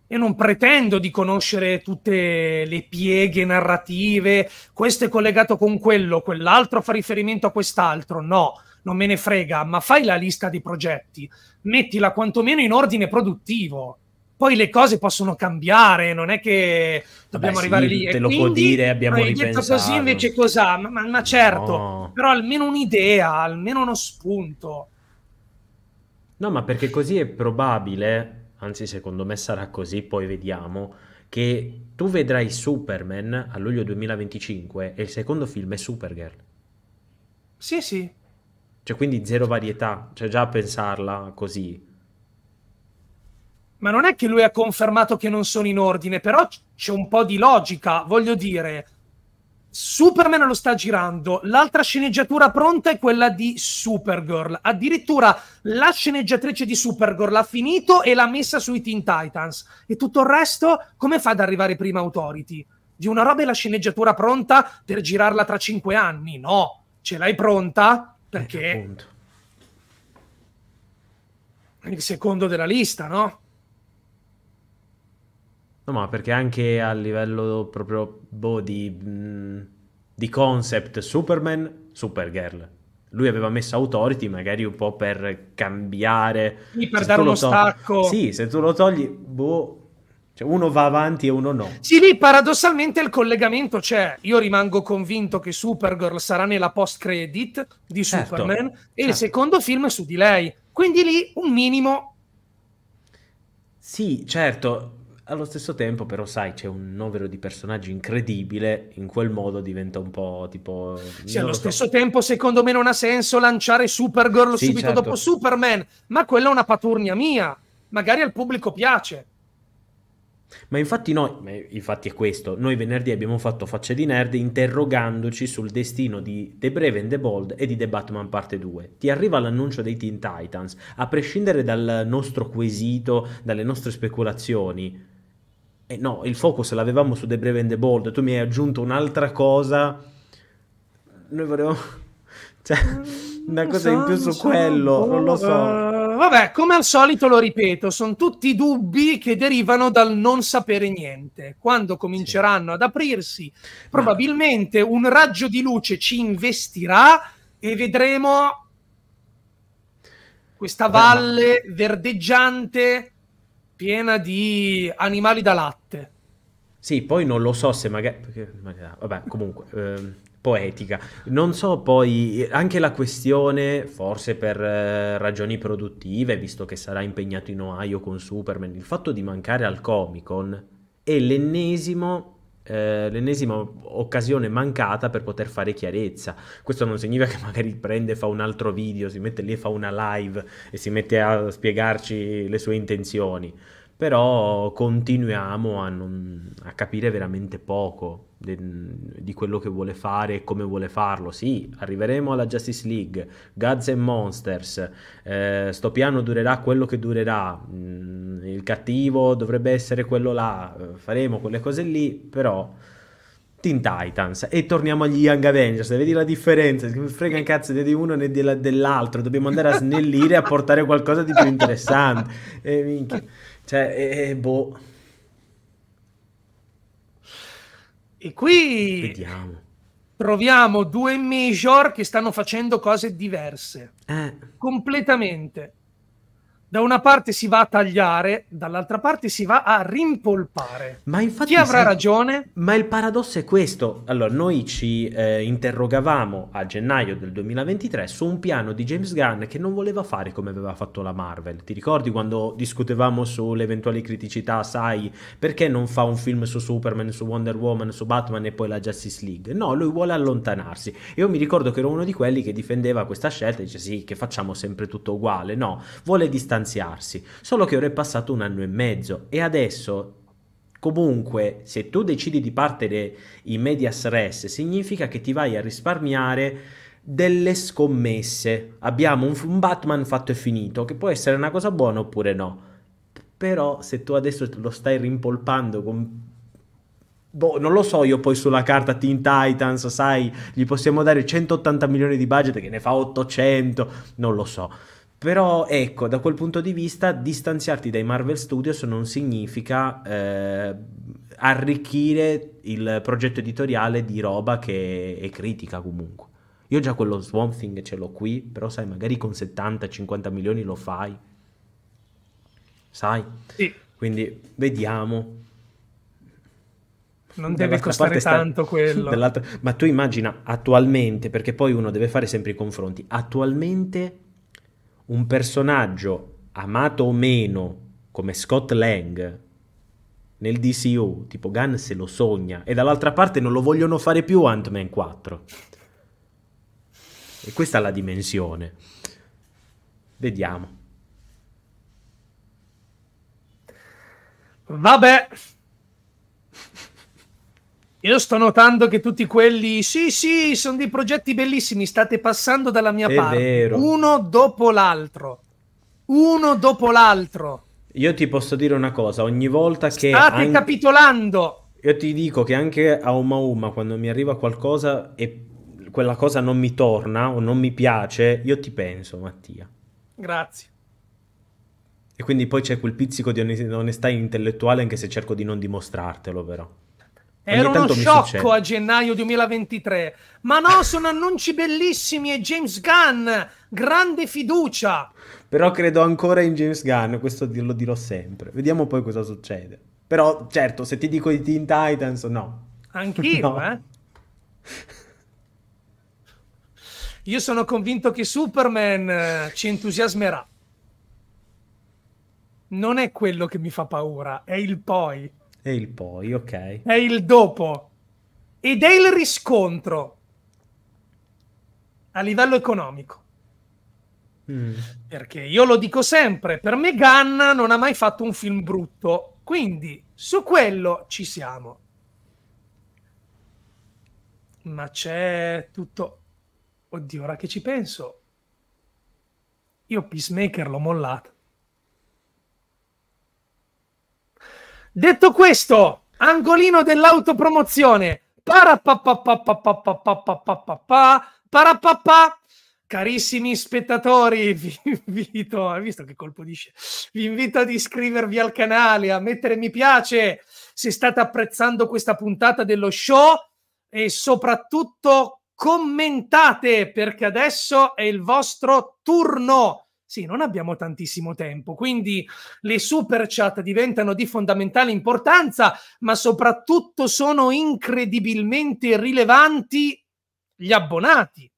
Io non pretendo di conoscere tutte le pieghe narrative, questo è collegato con quello, quell'altro fa riferimento a quest'altro, No non me ne frega, ma fai la lista dei progetti, mettila quantomeno in ordine produttivo. Poi le cose possono cambiare, non è che dobbiamo Vabbè, arrivare sì, lì. Te e lo quindi, può dire, abbiamo hai ripensato. detto così invece cos'ha, ma, ma, ma certo, no. però almeno un'idea, almeno uno spunto. No, ma perché così è probabile, anzi secondo me sarà così, poi vediamo, che tu vedrai Superman a luglio 2025 e il secondo film è Supergirl. Sì, sì, cioè, quindi zero varietà. Cioè, già a pensarla così. Ma non è che lui ha confermato che non sono in ordine, però c'è un po' di logica. Voglio dire, Superman lo sta girando, l'altra sceneggiatura pronta è quella di Supergirl. Addirittura la sceneggiatrice di Supergirl ha finito e l'ha messa sui Teen Titans. E tutto il resto, come fa ad arrivare prima Authority? Di una roba è la sceneggiatura pronta per girarla tra cinque anni? No, ce l'hai pronta? Perché eh, è il secondo della lista, no? No, ma perché anche a livello proprio boh, di, mm, di concept Superman, Supergirl. Lui aveva messo Authority magari un po' per cambiare. Sì, per se dare uno togli... stacco. Sì, se tu lo togli, boh, cioè uno va avanti e uno no. Sì, lì paradossalmente il collegamento c'è. Io rimango convinto che Supergirl sarà nella post-credit di certo, Superman certo. e il certo. secondo film è su di lei. Quindi lì un minimo... Sì, certo. Allo stesso tempo, però, sai, c'è un novero di personaggi incredibile. In quel modo diventa un po' tipo. Sì, allo stesso tempo, secondo me, non ha senso lanciare Supergirl sì, subito certo. dopo Superman. Ma quella è una paturnia mia. Magari al pubblico piace. Ma infatti noi, infatti è questo, noi venerdì abbiamo fatto Facce di Nerd interrogandoci sul destino di The Brave and the Bold e di The Batman parte 2. Ti arriva l'annuncio dei Teen Titans, a prescindere dal nostro quesito, dalle nostre speculazioni. E eh, no, il focus l'avevamo su The Brave and the Bold, tu mi hai aggiunto un'altra cosa. Noi volevamo... Cioè, una cosa in più su quello, non lo so. Ah, Vabbè, come al solito lo ripeto, sono tutti dubbi che derivano dal non sapere niente. Quando cominceranno sì. ad aprirsi, probabilmente un raggio di luce ci investirà e vedremo questa valle verdeggiante piena di animali da latte. Sì, poi non lo so se magari... magari vabbè, comunque... Ehm poetica. Non so poi anche la questione, forse per eh, ragioni produttive, visto che sarà impegnato in Ohio con Superman, il fatto di mancare al Comic Con è l'ennesimo eh, l'ennesima occasione mancata per poter fare chiarezza. Questo non significa che magari prende, fa un altro video, si mette lì, e fa una live e si mette a spiegarci le sue intenzioni. Però continuiamo a, non, a capire veramente poco di quello che vuole fare e come vuole farlo. Sì, arriveremo alla Justice League, Gods and Monsters, eh, sto piano durerà quello che durerà, mm, il cattivo dovrebbe essere quello là, eh, faremo quelle cose lì, però... Teen Titans e torniamo agli Young Avengers, vedi la differenza, non frega un cazzo né di uno né dell'altro, dobbiamo andare a snellire a portare qualcosa di più interessante. E eh, minchia, cioè, e, eh, e boh E qui Vediamo. troviamo due major che stanno facendo cose diverse, eh. completamente da una parte si va a tagliare, dall'altra parte si va a rimpolpare. Ma infatti chi avrà sai, ragione? Ma il paradosso è questo. Allora, noi ci eh, interrogavamo a gennaio del 2023 su un piano di James Gunn che non voleva fare come aveva fatto la Marvel. Ti ricordi quando discutevamo sulle eventuali criticità, sai, perché non fa un film su Superman, su Wonder Woman, su Batman e poi la Justice League? No, lui vuole allontanarsi. Io mi ricordo che ero uno di quelli che difendeva questa scelta e dice "Sì, che facciamo sempre tutto uguale". No, vuole distanziarsi distanziarsi. Solo che ora è passato un anno e mezzo e adesso Comunque, se tu decidi di partire in medias res, significa che ti vai a risparmiare delle scommesse. Abbiamo un, un, Batman fatto e finito, che può essere una cosa buona oppure no. Però se tu adesso lo stai rimpolpando con... Boh, non lo so, io poi sulla carta Teen Titans, sai, gli possiamo dare 180 milioni di budget che ne fa 800, non lo so. Però ecco, da quel punto di vista, distanziarti dai Marvel Studios non significa eh, arricchire il progetto editoriale di roba che è critica comunque. Io già quello Swamp Thing ce l'ho qui, però sai, magari con 70-50 milioni lo fai. Sai? Sì. Quindi vediamo. Non deve costare tanto sta... quello. Ma tu immagina attualmente, perché poi uno deve fare sempre i confronti, attualmente un personaggio amato o meno come Scott Lang nel DCU, tipo Gunn se lo sogna e dall'altra parte non lo vogliono fare più Ant-Man 4. E questa è la dimensione. Vediamo. Vabbè, io sto notando che tutti quelli, sì, sì, sono dei progetti bellissimi, state passando dalla mia È parte, vero. uno dopo l'altro, uno dopo l'altro. Io ti posso dire una cosa, ogni volta che... State anche... capitolando! Io ti dico che anche a Uma Uma, quando mi arriva qualcosa e quella cosa non mi torna o non mi piace, io ti penso, Mattia. Grazie. E quindi poi c'è quel pizzico di onestà intellettuale, anche se cerco di non dimostrartelo, però. Era uno sciocco a gennaio 2023. Ma no, sono annunci bellissimi e James Gunn, grande fiducia. Però credo ancora in James Gunn, questo lo dirò sempre. Vediamo poi cosa succede. Però certo, se ti dico i Teen Titans, no. Anch'io, no. eh. Io sono convinto che Superman eh, ci entusiasmerà. Non è quello che mi fa paura, è il poi. E il poi, ok. È il dopo. Ed è il riscontro a livello economico. Mm. Perché io lo dico sempre, per me Ganna non ha mai fatto un film brutto, quindi su quello ci siamo. Ma c'è tutto... Oddio, ora che ci penso. Io Peacemaker l'ho mollato. Detto questo, angolino dell'autopromozione. Carissimi spettatori, vi invito, ad iscrivervi al canale, a mettere mi piace se state apprezzando questa puntata dello show e soprattutto commentate perché adesso è il vostro turno. Sì, non abbiamo tantissimo tempo, quindi le super chat diventano di fondamentale importanza, ma soprattutto sono incredibilmente rilevanti gli abbonati,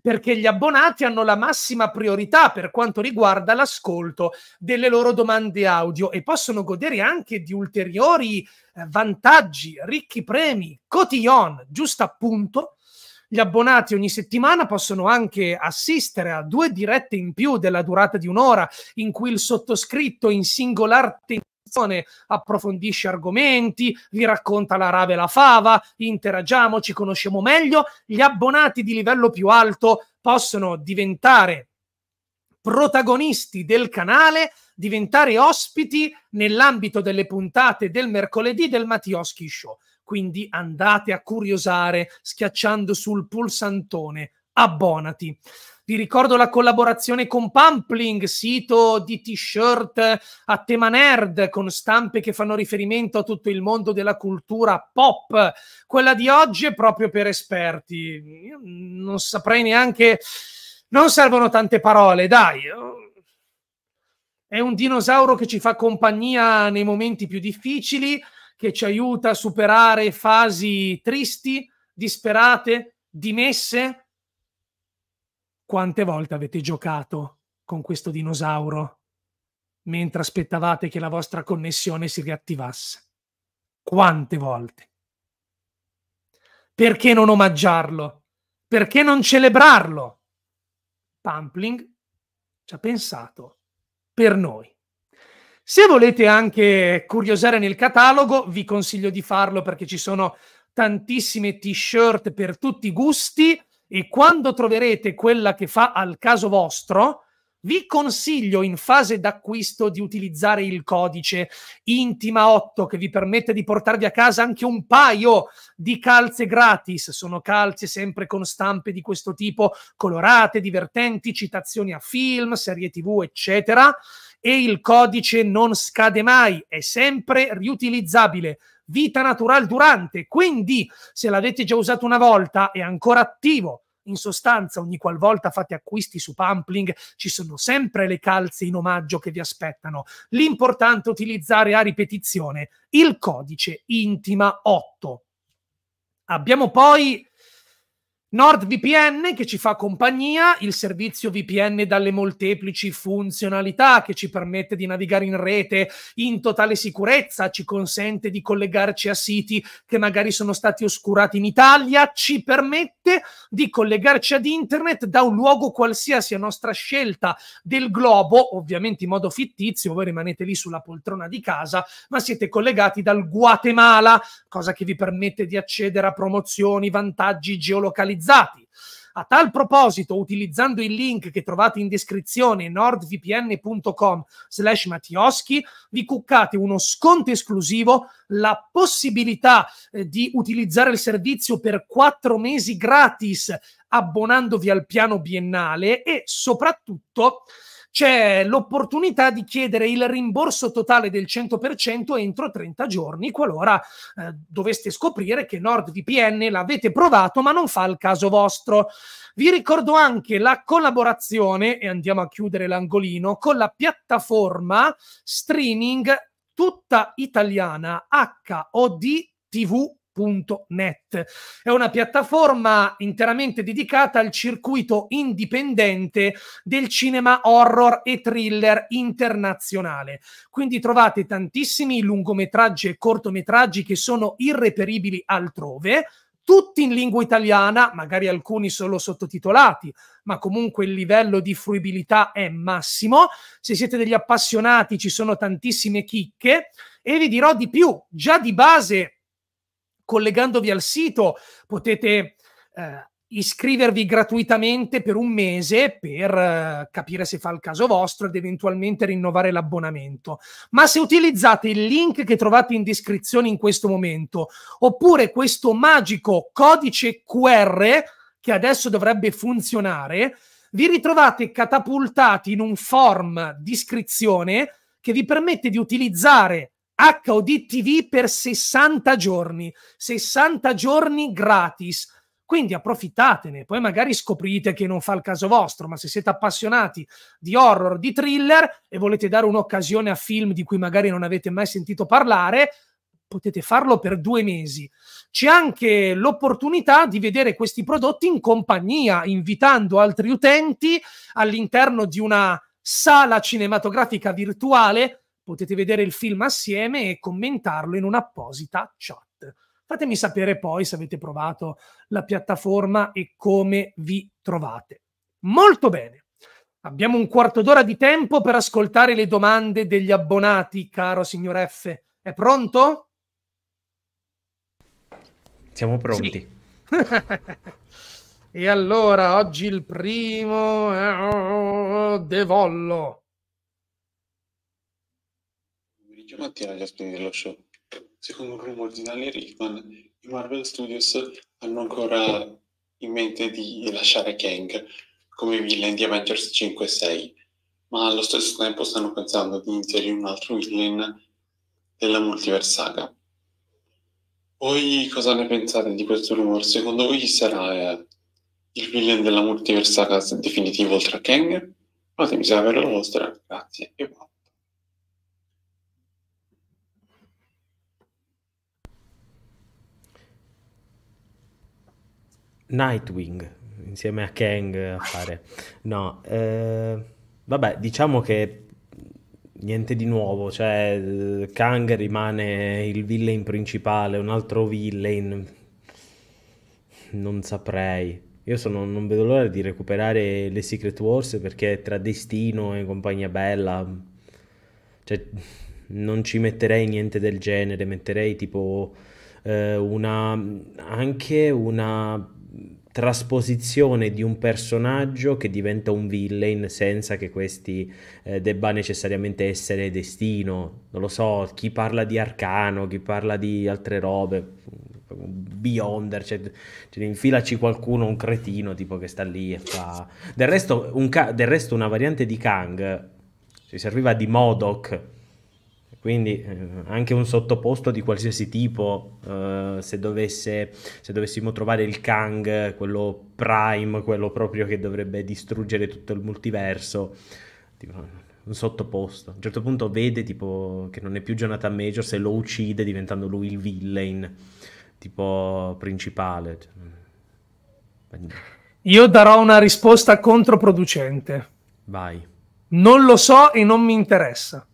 perché gli abbonati hanno la massima priorità per quanto riguarda l'ascolto delle loro domande audio e possono godere anche di ulteriori eh, vantaggi, ricchi premi, cotillon, giusto appunto, gli abbonati ogni settimana possono anche assistere a due dirette in più della durata di un'ora in cui il sottoscritto in singolar tensione approfondisce argomenti, vi racconta la rave e la fava, interagiamo, ci conosciamo meglio. Gli abbonati di livello più alto possono diventare protagonisti del canale, diventare ospiti nell'ambito delle puntate del mercoledì del Mattioschi Show. Quindi andate a curiosare schiacciando sul pulsantone abbonati. Vi ricordo la collaborazione con Pampling, sito di t-shirt a tema nerd con stampe che fanno riferimento a tutto il mondo della cultura pop. Quella di oggi è proprio per esperti. Io non saprei neanche. Non servono tante parole, dai. È un dinosauro che ci fa compagnia nei momenti più difficili che ci aiuta a superare fasi tristi, disperate, dimesse? Quante volte avete giocato con questo dinosauro mentre aspettavate che la vostra connessione si riattivasse? Quante volte? Perché non omaggiarlo? Perché non celebrarlo? Pampling ci ha pensato per noi. Se volete anche curiosare nel catalogo, vi consiglio di farlo perché ci sono tantissime t-shirt per tutti i gusti e quando troverete quella che fa al caso vostro, vi consiglio in fase d'acquisto di utilizzare il codice Intima8 che vi permette di portarvi a casa anche un paio di calze gratis. Sono calze sempre con stampe di questo tipo, colorate, divertenti, citazioni a film, serie TV, eccetera e il codice non scade mai, è sempre riutilizzabile. Vita natural durante, quindi se l'avete già usato una volta è ancora attivo. In sostanza, ogni qualvolta fate acquisti su Pumpling, ci sono sempre le calze in omaggio che vi aspettano. L'importante è utilizzare a ripetizione il codice intima 8. Abbiamo poi NordVPN che ci fa compagnia, il servizio VPN dalle molteplici funzionalità che ci permette di navigare in rete in totale sicurezza, ci consente di collegarci a siti che magari sono stati oscurati in Italia, ci permette di collegarci ad internet da un luogo qualsiasi a nostra scelta del globo, ovviamente in modo fittizio, voi rimanete lì sulla poltrona di casa, ma siete collegati dal Guatemala, cosa che vi permette di accedere a promozioni, vantaggi geolocalizzati. A tal proposito, utilizzando il link che trovate in descrizione nordvpn.com slash matioschi, vi cuccate uno sconto esclusivo, la possibilità eh, di utilizzare il servizio per quattro mesi gratis abbonandovi al piano biennale e soprattutto c'è l'opportunità di chiedere il rimborso totale del 100% entro 30 giorni, qualora eh, doveste scoprire che NordVPN l'avete provato ma non fa il caso vostro. Vi ricordo anche la collaborazione, e andiamo a chiudere l'angolino, con la piattaforma streaming tutta italiana HOD TV Net. È una piattaforma interamente dedicata al circuito indipendente del cinema horror e thriller internazionale. Quindi trovate tantissimi lungometraggi e cortometraggi che sono irreperibili altrove, tutti in lingua italiana, magari alcuni solo sottotitolati, ma comunque il livello di fruibilità è massimo. Se siete degli appassionati ci sono tantissime chicche e vi dirò di più, già di base collegandovi al sito potete eh, iscrivervi gratuitamente per un mese per eh, capire se fa il caso vostro ed eventualmente rinnovare l'abbonamento. Ma se utilizzate il link che trovate in descrizione in questo momento oppure questo magico codice QR che adesso dovrebbe funzionare, vi ritrovate catapultati in un form di iscrizione che vi permette di utilizzare HOD TV per 60 giorni, 60 giorni gratis. Quindi approfittatene, poi magari scoprite che non fa il caso vostro, ma se siete appassionati di horror, di thriller e volete dare un'occasione a film di cui magari non avete mai sentito parlare, potete farlo per due mesi. C'è anche l'opportunità di vedere questi prodotti in compagnia, invitando altri utenti all'interno di una sala cinematografica virtuale potete vedere il film assieme e commentarlo in un'apposita chat. Fatemi sapere poi se avete provato la piattaforma e come vi trovate. Molto bene. Abbiamo un quarto d'ora di tempo per ascoltare le domande degli abbonati, caro signor F. È pronto? Siamo pronti. Sì. e allora oggi il primo è eh, oh, oh, oh, De Vollo. Diumeniche mattina agli ospiti dello show. Secondo il rumore di Daniel Rickman, i Marvel Studios hanno ancora in mente di lasciare Kang come villain di Avengers 5 e 6, ma allo stesso tempo stanno pensando di inserire un altro villain della multiverse saga. Voi cosa ne pensate di questo rumore? Secondo voi sarà eh, il villain della multiverse saga definitivo oltre a Kang? Fatemi sapere la vostra, grazie e buona. Nightwing insieme a Kang a fare. No, eh, vabbè, diciamo che niente di nuovo, cioè eh, Kang rimane il villain principale, un altro villain non saprei. Io sono, non vedo l'ora di recuperare le Secret Wars perché tra Destino e compagnia bella, cioè, non ci metterei niente del genere, metterei tipo eh, una, anche una trasposizione di un personaggio che diventa un villain senza che questi eh, debba necessariamente essere destino, non lo so, chi parla di Arcano, chi parla di altre robe, Beyonder, cioè, cioè infilaci qualcuno, un cretino tipo che sta lì e fa... Del resto, un ca- del resto una variante di Kang ci serviva di Modoc quindi eh, anche un sottoposto di qualsiasi tipo, eh, se, dovesse, se, dovessimo trovare il Kang, quello prime, quello proprio che dovrebbe distruggere tutto il multiverso, tipo, un sottoposto. A un certo punto vede tipo, che non è più Jonathan Major se lo uccide diventando lui il villain, tipo principale. Cioè, Io darò una risposta controproducente. Vai. Non lo so e non mi interessa.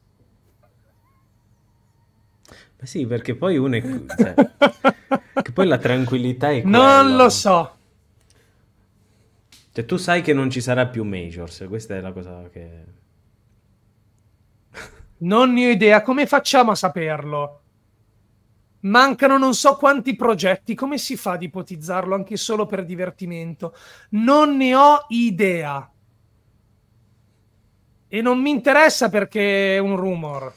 Ma sì, perché poi uno è... Cioè, che poi la tranquillità è... Quella. Non lo so. Cioè, tu sai che non ci sarà più Majors, questa è la cosa che... non ne ho idea, come facciamo a saperlo? Mancano non so quanti progetti, come si fa ad ipotizzarlo anche solo per divertimento? Non ne ho idea. E non mi interessa perché è un rumor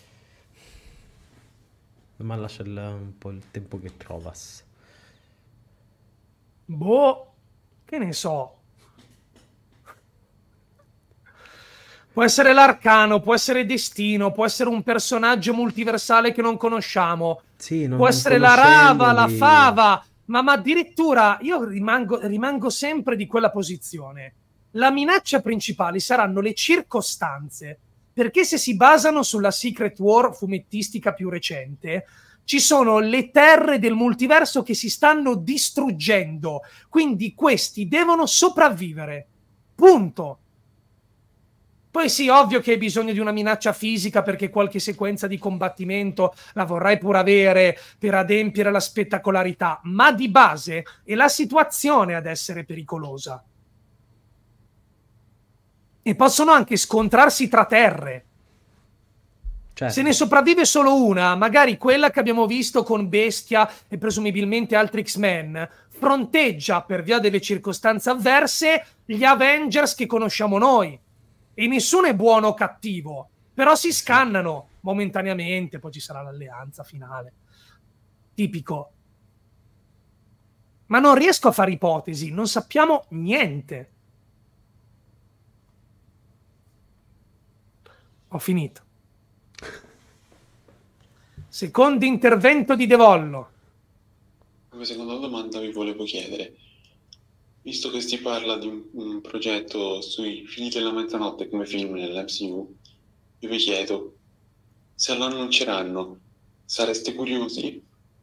ma lascia un po' il tempo che trovas. Boh, che ne so. Può essere l'arcano, può essere destino, può essere un personaggio multiversale che non conosciamo. Sì, non può essere la rava, la fava, ma, ma addirittura io rimango, rimango sempre di quella posizione. La minaccia principale saranno le circostanze perché se si basano sulla Secret War fumettistica più recente, ci sono le terre del multiverso che si stanno distruggendo, quindi questi devono sopravvivere. Punto. Poi sì, ovvio che hai bisogno di una minaccia fisica perché qualche sequenza di combattimento la vorrai pur avere per adempiere la spettacolarità, ma di base è la situazione ad essere pericolosa e possono anche scontrarsi tra terre. Certo. Se ne sopravvive solo una, magari quella che abbiamo visto con Bestia e presumibilmente altri X-Men, fronteggia per via delle circostanze avverse gli Avengers che conosciamo noi. E nessuno è buono o cattivo, però si scannano momentaneamente, poi ci sarà l'alleanza finale. Tipico. Ma non riesco a fare ipotesi, non sappiamo niente. Ho finito. Secondo intervento di De Vollo. Come seconda domanda vi volevo chiedere, visto che si parla di un, un progetto sui figli della mezzanotte come film nell'MCU, io vi chiedo, se lo annunceranno, sareste curiosi?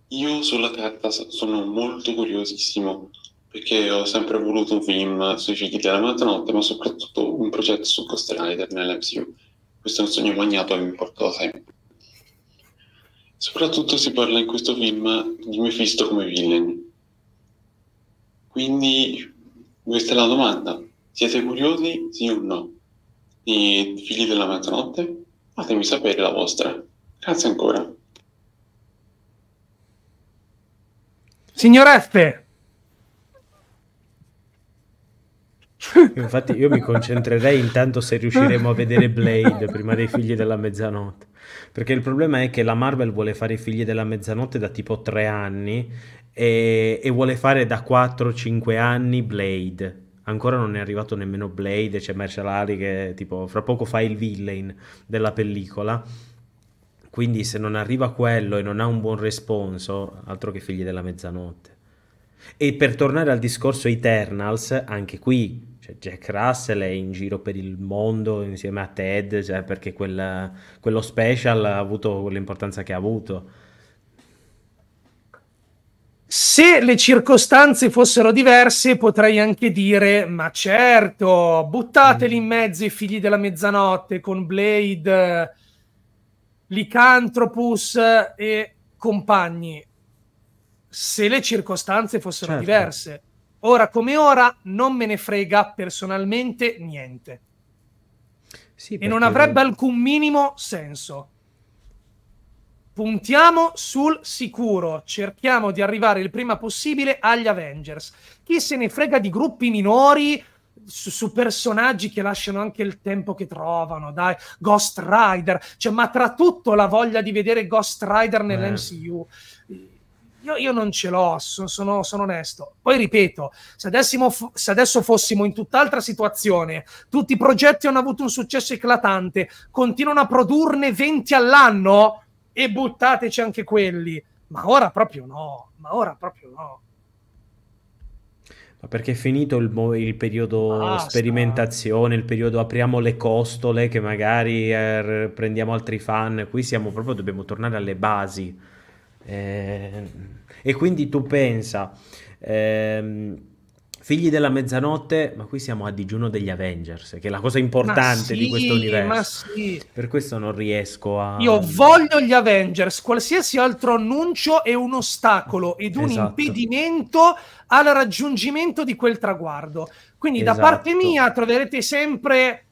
Io sulla carta sono molto curiosissimo perché ho sempre voluto un film sui figli della mezzanotte, ma soprattutto un progetto su Ghost Rider nell'MCU questo è un sogno magnato che mi portava sempre. Soprattutto si parla in questo film di Mephisto come villain. Quindi questa è la domanda. Siete curiosi, sì o no? I figli della mezzanotte? Fatemi sapere la vostra. Grazie ancora. Signor Este! Infatti io mi concentrerei intanto se riusciremo a vedere Blade prima dei figli della mezzanotte. Perché il problema è che la Marvel vuole fare i figli della mezzanotte da tipo tre anni e, e vuole fare da 4-5 anni Blade. Ancora non è arrivato nemmeno Blade, c'è Marshall Ali che tipo fra poco fa il villain della pellicola. Quindi se non arriva quello e non ha un buon responso, altro che figli della mezzanotte. E per tornare al discorso Eternals, anche qui cioè Jack Russell è in giro per il mondo insieme a Ted, cioè perché quella, quello special ha avuto l'importanza che ha avuto. Se le circostanze fossero diverse, potrei anche dire: Ma certo, buttateli in mm. mezzo i figli della mezzanotte con Blade, Licantropus e compagni. Se le circostanze fossero certo. diverse Ora come ora non me ne frega personalmente niente. Sì, perché... E non avrebbe alcun minimo senso. Puntiamo sul sicuro, cerchiamo di arrivare il prima possibile agli Avengers. Chi se ne frega di gruppi minori, su, su, personaggi che lasciano anche il tempo che trovano, dai, Ghost Rider, cioè, ma tra tutto la voglia di vedere Ghost Rider nell'MCU, eh. Io, io non ce l'ho, sono, sono, onesto. Poi ripeto, se, se adesso fossimo in tutt'altra situazione, tutti i progetti hanno avuto un successo eclatante, continuano a produrne 20 all'anno e buttateci anche quelli. Ma ora proprio no, ma ora proprio no Ma perché è finito il, il periodo Basta. sperimentazione, il periodo apriamo le costole che magari eh, prendiamo altri fan, qui siamo proprio, dobbiamo tornare alle basi. Eh, e quindi tu pensa, ehm, figli della mezzanotte, ma qui siamo a digiuno degli Avengers, che è la cosa importante sì, di questo universo. Sì. Per questo non riesco a... Io voglio gli Avengers, qualsiasi altro annuncio è un ostacolo ed un esatto. impedimento al raggiungimento di quel traguardo. Quindi esatto. da parte mia troverete sempre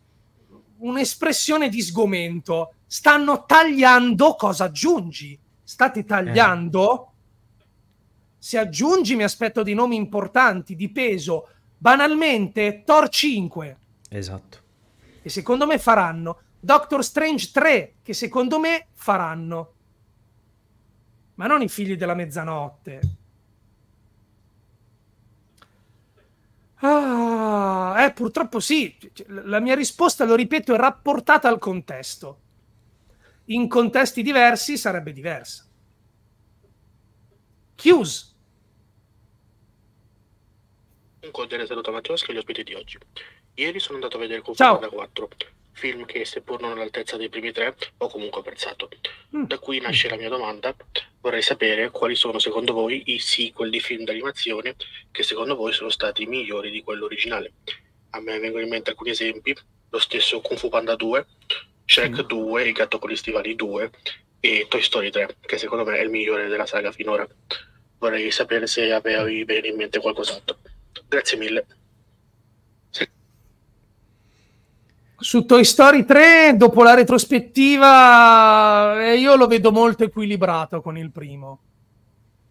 un'espressione di sgomento. Stanno tagliando cosa aggiungi state eh. tagliando, eh. se aggiungi mi aspetto dei nomi importanti, di peso, banalmente Thor 5. Esatto. Che secondo me faranno. Doctor Strange 3, che secondo me faranno. Ma non i figli della mezzanotte. Ah, eh, purtroppo sì. Cioè, la mia risposta, lo ripeto, è rapportata al contesto in contesti diversi sarebbe diversa. Chiuso. Un cordiale saluto a Mattioschi e gli ospiti di oggi. Ieri sono andato a vedere Cucumber da 4, film che seppur non all'altezza dei primi tre ho comunque apprezzato. Mm. Da qui nasce la mia domanda, vorrei sapere quali sono secondo voi i sequel di film d'animazione che secondo voi sono stati migliori di quello originale. A me vengono in mente alcuni esempi, lo stesso Kung Fu Panda 2, Shrek 2, Il gatto con gli stivali 2 e Toy Story 3, che secondo me è il migliore della saga finora. Vorrei sapere se avevi bene in mente qualcos'altro. Grazie mille. Sì. Su Toy Story 3, dopo la retrospettiva, eh, io lo vedo molto equilibrato con il primo.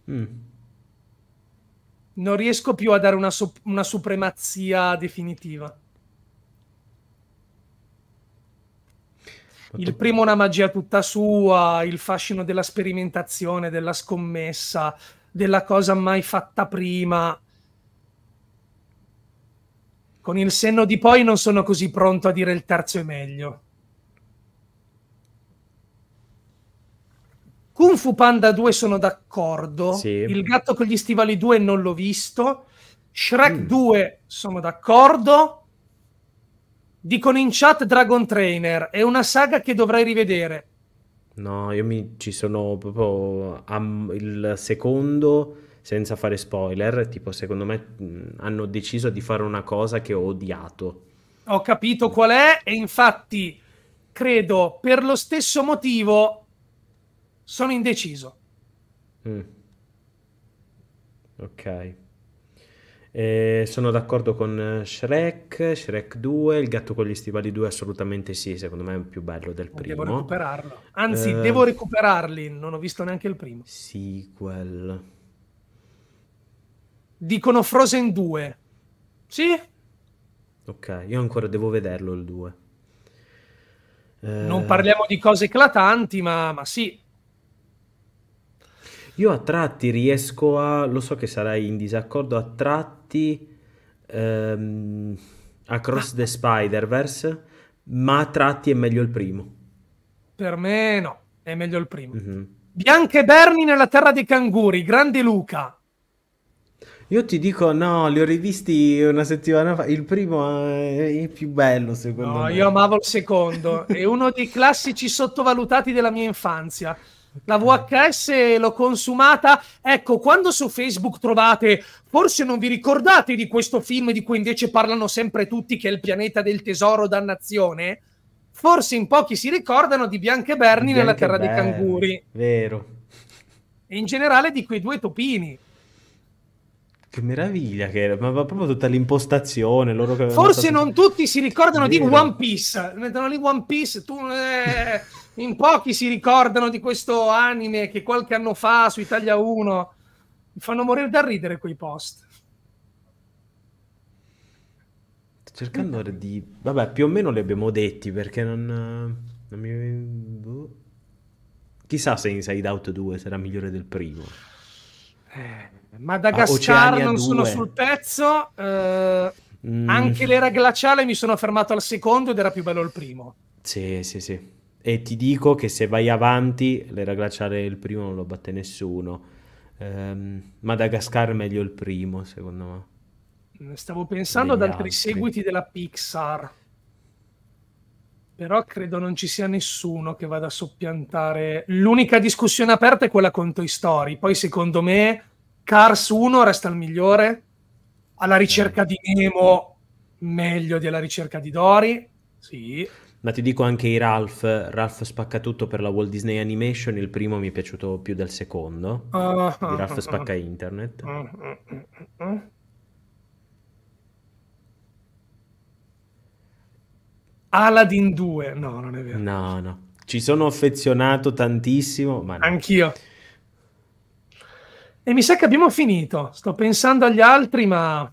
Mm. Non riesco più a dare una, so- una supremazia definitiva. il primo una magia tutta sua, il fascino della sperimentazione, della scommessa, della cosa mai fatta prima. Con il senno di poi non sono così pronto a dire il terzo è meglio. Kung Fu Panda 2 sono d'accordo. Sì. Il gatto con gli stivali 2 non l'ho visto. Shrek mm. 2 sono d'accordo. Dicono in chat Dragon Trainer, è una saga che dovrei rivedere. No, io mi ci sono proprio am, il secondo senza fare spoiler, tipo secondo me mh, mm, hanno deciso di fare una cosa che ho odiato. Ho capito qual è e infatti credo per lo stesso motivo sono indeciso. Mm. Ok. Eh, sono d'accordo con Shrek, Shrek 2, Il gatto con gli stivali 2 assolutamente sì, secondo me è più bello del primo. Devo recuperarlo. Anzi, uh, devo recuperarli, non ho visto neanche il primo. Sequel. Dicono Frozen 2. Sì? Ok, io ancora devo vederlo il 2. Non eh. parliamo di cose eclatanti, ma, ma sì, io a tratti riesco a, lo so che sarai in disaccordo, a tratti ehm, Across the Spider-Verse, ma a tratti è meglio il primo. Per me no, è meglio il primo. Mm-hmm. Bianche Berni nella terra dei canguri, grande Luca. Io ti dico, no, li ho rivisti una settimana fa. Il primo è più bello, secondo no, me. No, io amavo il secondo. è uno dei classici sottovalutati della mia infanzia. La VHS l'ho consumata. Ecco, quando su Facebook trovate, forse non vi ricordate di questo film di cui invece parlano sempre tutti, che è Il pianeta del tesoro, dannazione? Forse in pochi si ricordano di Bianca e Berni Bianca nella terra dei canguri. Vero. E in generale di quei due topini. Che meraviglia che era, ma proprio tutta l'impostazione. Loro che Forse non tutti si ricordano vero. di One Piece. Mettono lì One Piece, tu. Eh in pochi si ricordano di questo anime che qualche anno fa su Italia 1 mi fanno morire da ridere quei post. Sto cercando di... Vabbè, più o meno li abbiamo detti perché non... non mi... Boh. Chissà se Inside Out 2 sarà migliore del primo. Eh, Madagascar ah, non 2. sono sul pezzo. Eh, mm. Anche l'era glaciale mi sono fermato al secondo ed era più bello il primo. Sì, sì, sì. E ti dico che se vai avanti, l'era glaciale il primo non lo batte nessuno. Um, Madagascar meglio il primo, secondo me. Stavo pensando ad altri, altri seguiti della Pixar. Però credo non ci sia nessuno che vada a soppiantare. L'unica discussione aperta è quella con Toy Story. Poi, secondo me, Cars 1 resta il migliore. Alla ricerca eh. di Nemo, meglio della ricerca di Dory. Sì. Ma ti dico anche i Ralph, Ralph spacca tutto per la Walt Disney Animation, il primo mi è piaciuto più del secondo, uh, uh, di Ralph Spacca Internet. Uh, Aladdin 2, no, non è vero. No, no. Ci sono affezionato tantissimo, ma... No. Anch'io. E mi sa che abbiamo finito. Sto pensando agli altri, ma...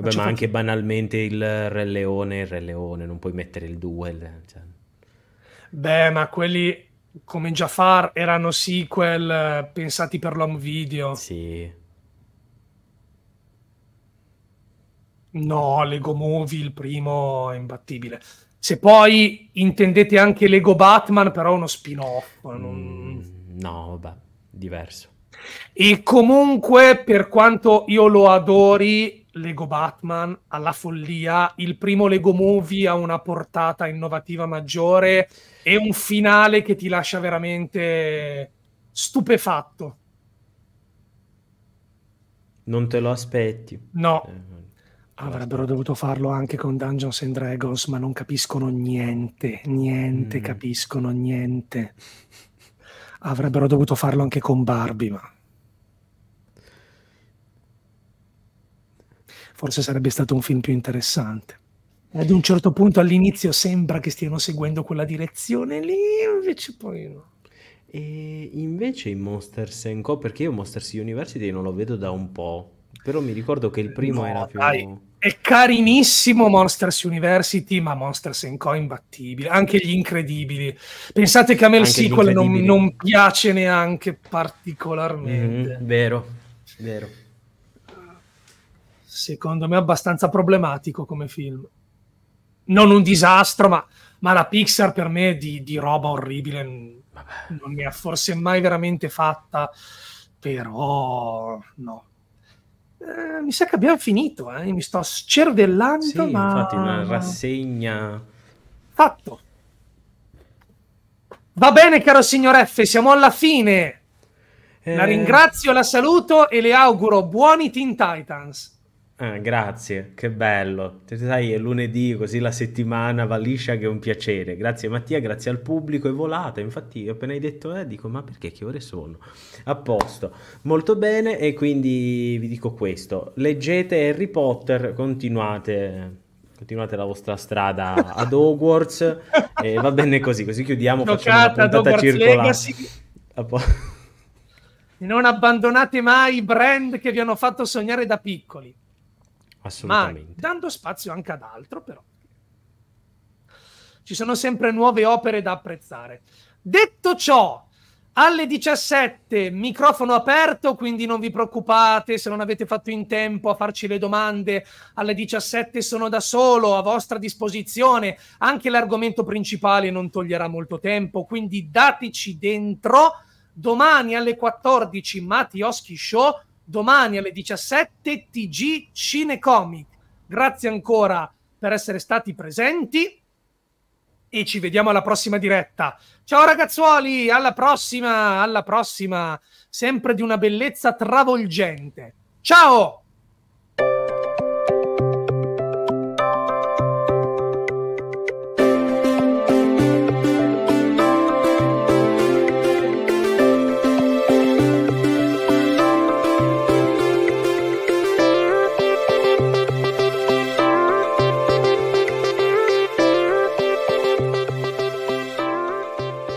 Vabbè, ma, ma anche banalmente il Re Leone, il Re Leone, non puoi mettere il 2. Cioè. Beh, ma quelli come Jafar erano sequel eh, pensati per l'home video. Sì. No, Lego Movie, il primo è imbattibile. Se poi intendete anche Lego Batman, però uno spin-off. Non... Mm, no, vabbè, diverso. E comunque, per quanto io lo adori, Lego Batman alla follia, il primo Lego Movie ha una portata innovativa maggiore e un finale che ti lascia veramente stupefatto. Non te lo aspetti. No. Eh, Avrebbero dovuto farlo anche con Dungeons and Dragons, ma non capiscono niente, niente mm. capiscono niente. Avrebbero dovuto farlo anche con Barbie, ma forse sarebbe stato un film più interessante. Ad un certo punto all'inizio sembra che stiano seguendo quella direzione lì, invece poi no. E invece in Monsters Co. perché io Monsters University non lo vedo da un po', però mi ricordo che il eh, primo no, era più... Dai. È carinissimo Monsters University, ma Monsters Co. è imbattibile. Anche gli incredibili. Pensate che a me il sequel non, non, piace neanche particolarmente. Mm, vero, vero secondo me abbastanza problematico come film. Non un disastro, ma, ma la Pixar per me di, di roba orribile mm, Vabbè. non mi ha forse mai veramente fatta, però no. Eh, mi sa che abbiamo finito, eh? mi sto scervellando. Sì, ma... infatti una rassegna. Fatto. Va bene, caro signor F, siamo alla fine. La eh. ringrazio, la saluto e le auguro buoni Teen Titans. Ah, grazie, che bello. Te- Sai, è lunedì, così la settimana va liscia che è un piacere. Grazie Mattia, grazie al pubblico, è volata. Infatti, io appena hai detto, eh, dico, ma perché che ore sono? A posto. Molto bene, e quindi vi dico questo. Leggete Harry Potter, continuate, continuate la vostra strada ad Hogwarts. e va bene così, così chiudiamo, facciamo una puntata circolare. non abbandonate mai i brand che vi hanno fatto sognare da piccoli assolutamente. dando spazio anche ad altro, però. Ci sono sempre nuove opere da apprezzare. Detto ciò, alle 17 microfono aperto, quindi non vi preoccupate se non avete fatto in tempo a farci le domande. Alle 17 sono da solo a vostra disposizione. Anche l'argomento principale non toglierà molto tempo, quindi dateci dentro. Domani alle 14 Mattioschi Show domani alle 17 TG Cinecomic. Grazie ancora per essere stati presenti e ci vediamo alla prossima diretta. Ciao ragazzuoli, alla prossima, alla prossima, sempre di una bellezza travolgente. Ciao!